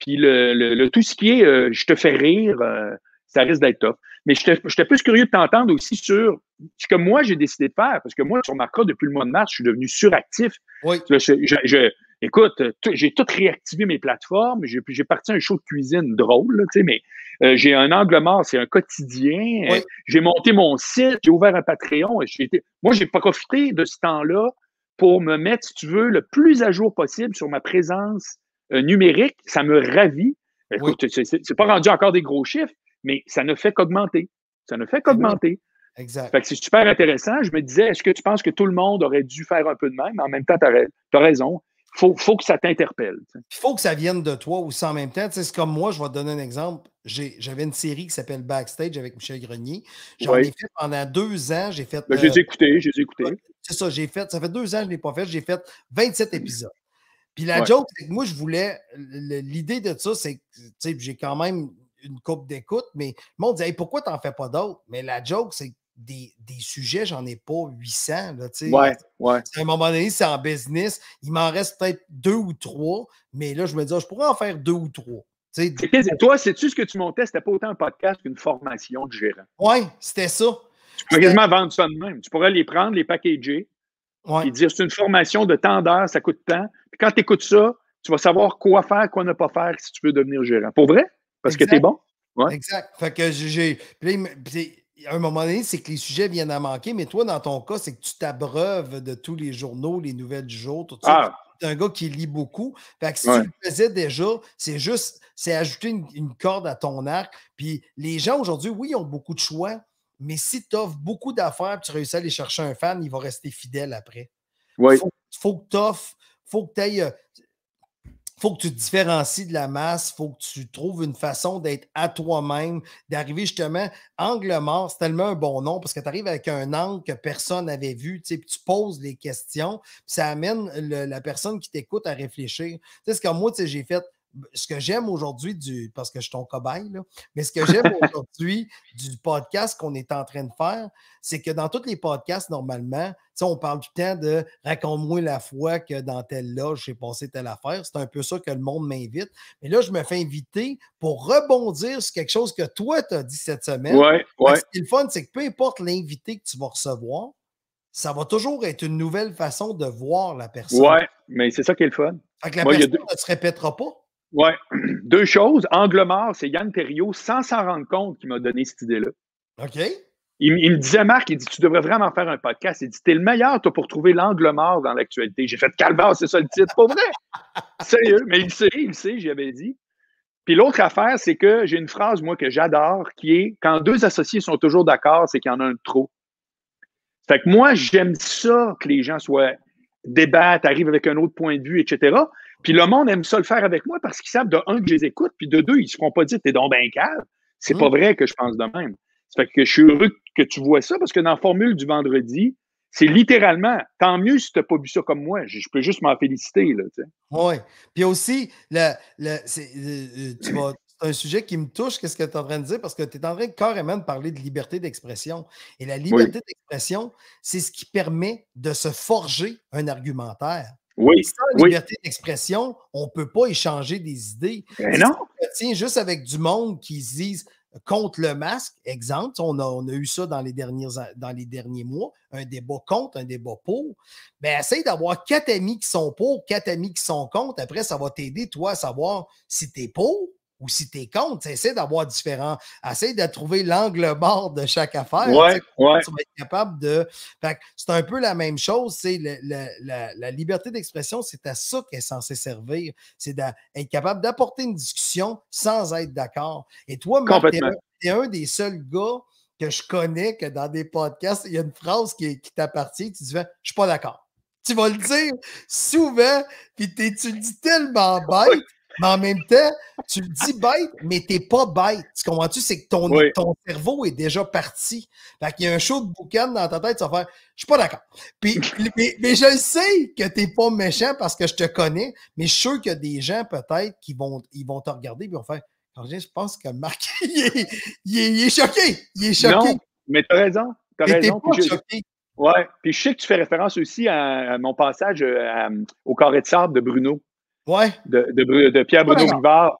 Puis le, tout ce qui est euh, je te fais rire, euh, ça risque d'être top. Mais j'étais plus curieux de t'entendre aussi sur ce que moi, j'ai décidé de faire. Parce que moi, sur Marca, depuis le mois de mars, je suis devenu suractif. Oui. Je, écoute, j'ai tout réactivé mes plateformes. J'ai parti à un show de cuisine drôle, mais euh, j'ai un angle mort, c'est un quotidien. Euh, j'ai monté mon site, j'ai ouvert un Patreon. moi, j'ai profité de ce temps-là pour me mettre, si tu veux, le plus à jour possible sur ma présence euh, numérique. Ça me ravit. Écoute, c'est pas rendu encore des gros chiffres, mais ça ne fait qu'augmenter. Ça ne fait ben qu'augmenter. Exact. c'est super intéressant. Je me disais, est-ce que tu penses que tout le monde aurait dû faire un peu de même? En même temps, tu as, raison. Il faut, que ça t'interpelle. Il faut que ça vienne de toi aussi en même temps. C'est comme moi, je vais te donner un exemple. J'avais une série qui s'appelle Backstage avec Michel Grenier. J'en ai fait pendant deux ans. J'ai fait. j'ai écouté, j'ai écouté. C'est ça, j'ai fait. Ça fait deux ans que je ne l'ai pas fait. J'ai fait 27 épisodes. Puis la joke, c'est que moi, je voulais. L'idée de ça, c'est que j'ai quand même une coupe d'écoute, mais le monde dit Pourquoi tu t'en fais pas d'autres? Mais la joke, c'est que des, des, sujets, j'en ai pas 800. Là, ouais, ouais. À un moment donné, c'est en business. Il m'en reste peut-être deux ou trois, mais là, je me dis, ah, je pourrais en faire deux ou trois. toi, sais-tu ce que tu montais? C'était pas autant un podcast qu'une formation de gérant. Oui, c'était ça. Tu pourrais quasiment vendre ça de même. Tu pourrais les prendre, les packager, et dire c'est une formation de tant ça coûte temps Puis quand tu écoutes ça, tu vas savoir quoi faire, quoi ne pas faire si tu veux devenir gérant. Pour vrai? Parce que t'es bon. Exact. Fait que j'ai. à un moment donné, c'est que les sujets viennent à manquer, mais toi, dans ton cas, c'est que tu t'abreuves de tous les journaux, les nouvelles du jour, tout ça. Ah. T'es un gars qui lit beaucoup. Fait que si tu le faisais déjà, c'est juste, c'est ajouter une, corde à ton arc. Puis les gens aujourd'hui, oui, ils ont beaucoup de choix, mais si tu offres beaucoup d'affaires tu réussis à aller chercher un fan, il va rester fidèle après. Il faut, que tu offres, faut que tu ailles. Euh, faut que tu te différencies de la masse, faut que tu trouves une façon d'être à toi-même, d'arriver justement. Angle mort, c'est tellement un bon nom parce que tu arrives avec un angle que personne n'avait vu, tu tu poses les questions, puis ça amène la personne qui t'écoute à réfléchir. Tu sais, c'est moi, tu sais, j'ai fait, ce que j'aime aujourd'hui du, parce que je suis ton cobaye, mais ce que j'aime aujourd'hui du podcast qu'on est en train de faire, c'est que dans tous les podcasts, normalement, on parle du temps de raconte-moi la fois que dans telle loge, j'ai passé telle affaire. C'est un peu ça que le monde m'invite. Mais là, je me fais inviter pour rebondir sur quelque chose que toi, tu as dit cette semaine. Ouais, ouais. Ce qui est le fun, c'est que peu importe l'invité que tu vas recevoir, ça va toujours être une nouvelle façon de voir la personne. Oui, mais c'est ça qui est le fun. la personne ne se répétera pas. Ouais. deux choses. Angle mort, c'est Yann Terriot, sans s'en rendre compte, qui m'a donné cette idée-là. OK. Il, me disait, Marc, il dit, tu devrais vraiment faire un podcast. Il dit, t'es le meilleur, toi, pour trouver l'angle mort dans l'actualité. J'ai fait calvaire, c'est ça le titre. Pas vrai. Sérieux. Mais il sait, il sait, j'y avais dit. Puis l'autre affaire, c'est que j'ai une phrase, moi, que j'adore, qui est quand deux associés sont toujours d'accord, c'est qu'il y en a un de trop. Fait que moi, j'aime ça que les gens soient débattent, arrivent avec un autre point de vue, etc. Puis le monde aime ça le faire avec moi parce qu'ils savent de un que je les écoute, puis de deux, ils se feront pas dire t'es donc ben calme. C'est mm. pas vrai que je pense de même. Ça fait que je suis heureux que tu vois ça parce que dans la formule du vendredi, c'est littéralement tant mieux si tu n'as pas bu ça comme moi. Je, peux juste m'en féliciter. Oui. Puis aussi, c'est, euh, euh, tu vas, un sujet qui me touche, qu'est-ce que tu es en train de dire, parce que tu es en train carrément de parler de liberté d'expression. Et la liberté d'expression, c'est ce qui permet de se forger un argumentaire. Oui, sans liberté d'expression, on ne peut pas échanger des idées. Mais ben non. Tiens, juste avec du monde qui se disent contre le masque, exemple, on a, on a eu ça dans les, derniers, dans les derniers mois, un débat contre, un débat pour. Ben, essaye d'avoir quatre amis qui sont pour, quatre amis qui sont contre. Après, ça va t'aider, toi, à savoir si tu es pour ou si tu es contre, essaie d'avoir différents, essaie de trouver l'angle mort de chaque affaire. Ouais, ouais. Tu vas être capable de. C'est un peu la même chose. C'est la, liberté d'expression, c'est à ça qu'elle est censée servir. C'est d'être capable d'apporter une discussion sans être d'accord. Et toi, tu es, un des seuls gars que je connais que dans des podcasts, il y a une phrase qui, t'appartient, tu dis Je suis pas d'accord. Tu vas le dire souvent, puis tu le dis tellement bête mais en même temps, tu le dis bête, mais t'es pas bête. Tu comprends-tu? C'est que ton, ton cerveau est déjà parti. Fait qu'il y a un show de boucan dans ta tête, tu vas faire Je suis pas d'accord. Puis, mais, je sais que t'es pas méchant parce que je te connais, mais je suis sûr qu'il y a des gens peut-être qui vont, ils vont te regarder et vont faire je pense que Marc, il est, il, est, choqué. Il est choqué. Non, mais t'as raison. raison. Pas je, choqué. Ouais. Puis je sais que tu fais référence aussi à, mon passage euh, au carré de sable de Bruno. Ouais. De, Pierre Bruno Rivard.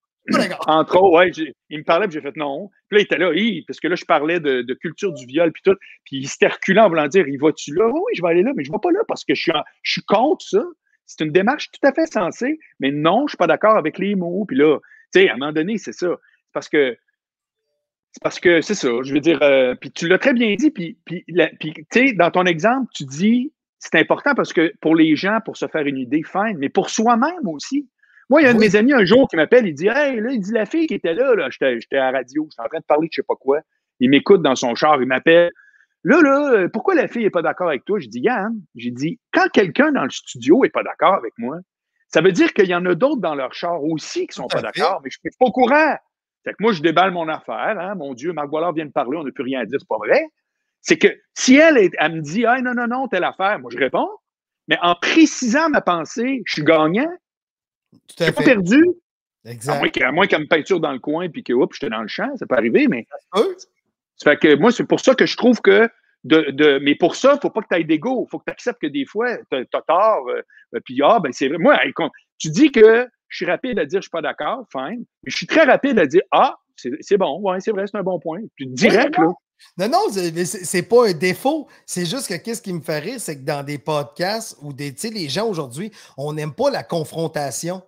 Entre autres, ouais, il me parlait, puis j'ai fait non. Puis là, il était là, parce que là, je parlais de, culture du viol, puis tout. Puis il s'était reculé en voulant dire, il va-tu là? Oui, je vais aller là, mais je ne vais pas là parce que je suis, je suis contre ça. C'est une démarche tout à fait sensée, mais non, je suis pas d'accord avec les mots. Puis là, tu sais, à un moment donné, c'est ça. Parce que c'est parce que c'est ça, je veux dire, euh, puis tu l'as très bien dit, puis, puis, puis tu sais, dans ton exemple, tu dis c'est important parce que pour les gens, pour se faire une idée, fine, mais pour soi-même aussi. Moi, il y a un de mes amis un jour qui m'appelle, il dit Hey, là, il dit la fille qui était là, là j'étais à la radio, j'étais en train de parler de je sais pas quoi. Il m'écoute dans son char, il m'appelle. Là, là, pourquoi la fille n'est pas d'accord avec toi? Je dis « Yann, j'ai dit, quand quelqu'un dans le studio n'est pas d'accord avec moi, ça veut dire qu'il y en a d'autres dans leur char aussi qui sont pas d'accord, mais je ne suis pas au courant. Fait que moi, je déballe mon affaire, hein, mon Dieu, Marc vient de parler, on n'a plus rien à dire, c'est pas vrai. C'est que si elle, elle me dit, hey, ah, non, non, non, telle affaire, moi je réponds, mais en précisant ma pensée, je suis gagnant. Je suis pas perdu. À moins, qu'elle me peinture dans le coin puis que, oups, j'étais dans le champ, ça peut arriver, mais. Ça fait que moi, c'est pour ça que je trouve que. De, mais pour ça, il ne faut pas que tu ailles d'ego. Il faut que tu acceptes que des fois, tu as, tort. Euh, euh, puis, ah, ben, c'est vrai. Moi, tu dis que je suis rapide à dire je suis pas d'accord, fine. Mais je suis très rapide à dire, ah, c'est bon, ouais, c'est vrai, c'est un bon point. Puis direct, là. Non, non, c'est pas un défaut. C'est juste que qu'est-ce qui me fait rire, c'est que dans des podcasts ou des. les gens aujourd'hui, on n'aime pas la confrontation.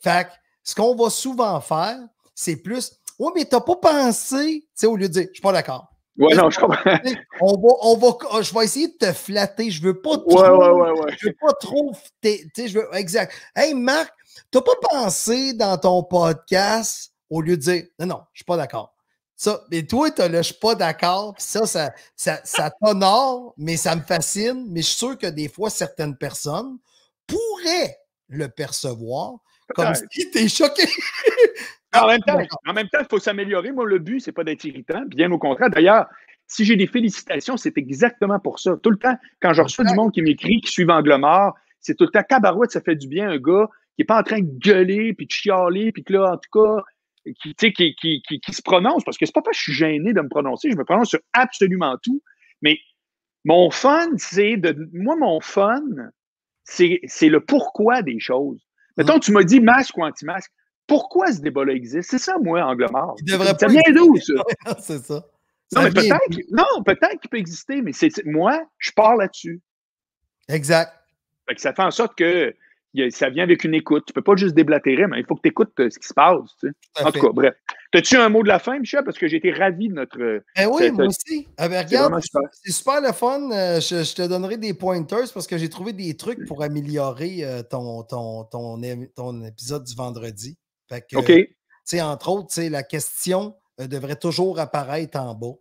Fait que ce qu'on va souvent faire, c'est plus. Oui, mais t'as pas pensé, tu sais, au lieu de dire, je suis pas d'accord. Ouais, non, je comprends. On va, on ah, je vais essayer de te flatter. Je veux pas trop. Ouais, ouais, Je veux pas trop. Tu Exact. Hey, Marc, t'as pas pensé dans ton podcast au lieu de dire, non, non, je suis pas d'accord. Ça, et toi, tu ne suis pas d'accord. Ça, ça, ça, t'honore, mais ça me fascine. Mais je suis sûr que des fois, certaines personnes pourraient le percevoir comme si t'es choqué. en même temps, il faut s'améliorer. Moi, le but, c'est pas d'être irritant. Bien au contraire. D'ailleurs, si j'ai des félicitations, c'est exactement pour ça. Tout le temps, quand je reçois du monde qui m'écrit, qui suit Angle c'est tout le temps cabarouette, ça fait du bien un gars qui n'est pas en train de gueuler, puis de chialer, puis que là, en tout cas, qui, se prononce, parce que c'est pas parce que je suis gêné de me prononcer, je me prononce sur absolument tout, mais mon fun, c'est de. Moi, mon fun, c'est le pourquoi des choses. Hum. Mettons, tu m'as dit masque ou anti-masque. Pourquoi ce débat-là existe? C'est ça, moi, angle mort. ça vient d'où, ça? c'est ça. Non, peut-être peut qu'il peut exister, mais moi, je pars là-dessus. Exact. Fait ça fait en sorte que ça vient avec une écoute. Tu peux pas juste déblatérer, mais il faut que tu écoutes euh, ce qui se passe. En tout cas, bref. T'as-tu un mot de la fin, Michel? Parce que j'ai été ravi de notre. Euh, ben oui, moi euh, aussi. Ah, ben, regarde, c'est super. le fun. Je, te donnerai des pointers parce que j'ai trouvé des trucs pour améliorer ton, ton, ton, épisode du vendredi. OK. Entre autres, la question devrait toujours apparaître en bas.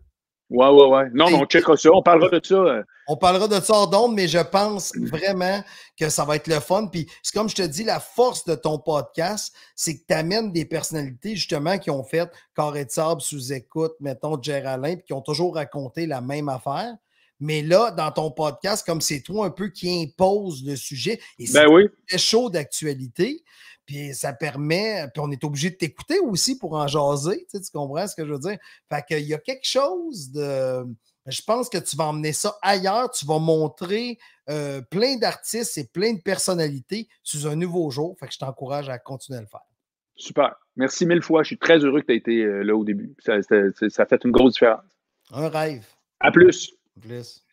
Ouais, ouais, ouais. Non, non, on checkera ça. On parlera de ça. Euh. On parlera de ça hors d'onde, mais je pense vraiment que ça va être le fun. Puis c'est comme je te dis, la force de ton podcast, c'est que tu amènes des personnalités justement qui ont fait Carré de sable sous écoute, mettons Géraldine, puis qui ont toujours raconté la même affaire. Mais là, dans ton podcast, comme c'est toi un peu qui impose le sujet, et ben c'est chaud d'actualité, puis ça permet, puis on est obligé de t'écouter aussi pour en jaser. Tu, comprends ce que je veux dire? Fait qu'il y a quelque chose de. Je pense que tu vas emmener ça ailleurs, tu vas montrer euh, plein d'artistes et plein de personnalités sous un nouveau jour. Fait que je t'encourage à continuer à le faire. Super. Merci mille fois. Je suis très heureux que tu aies été euh, là au début. Ça, a fait une grosse différence. Un rêve. À plus. À plus.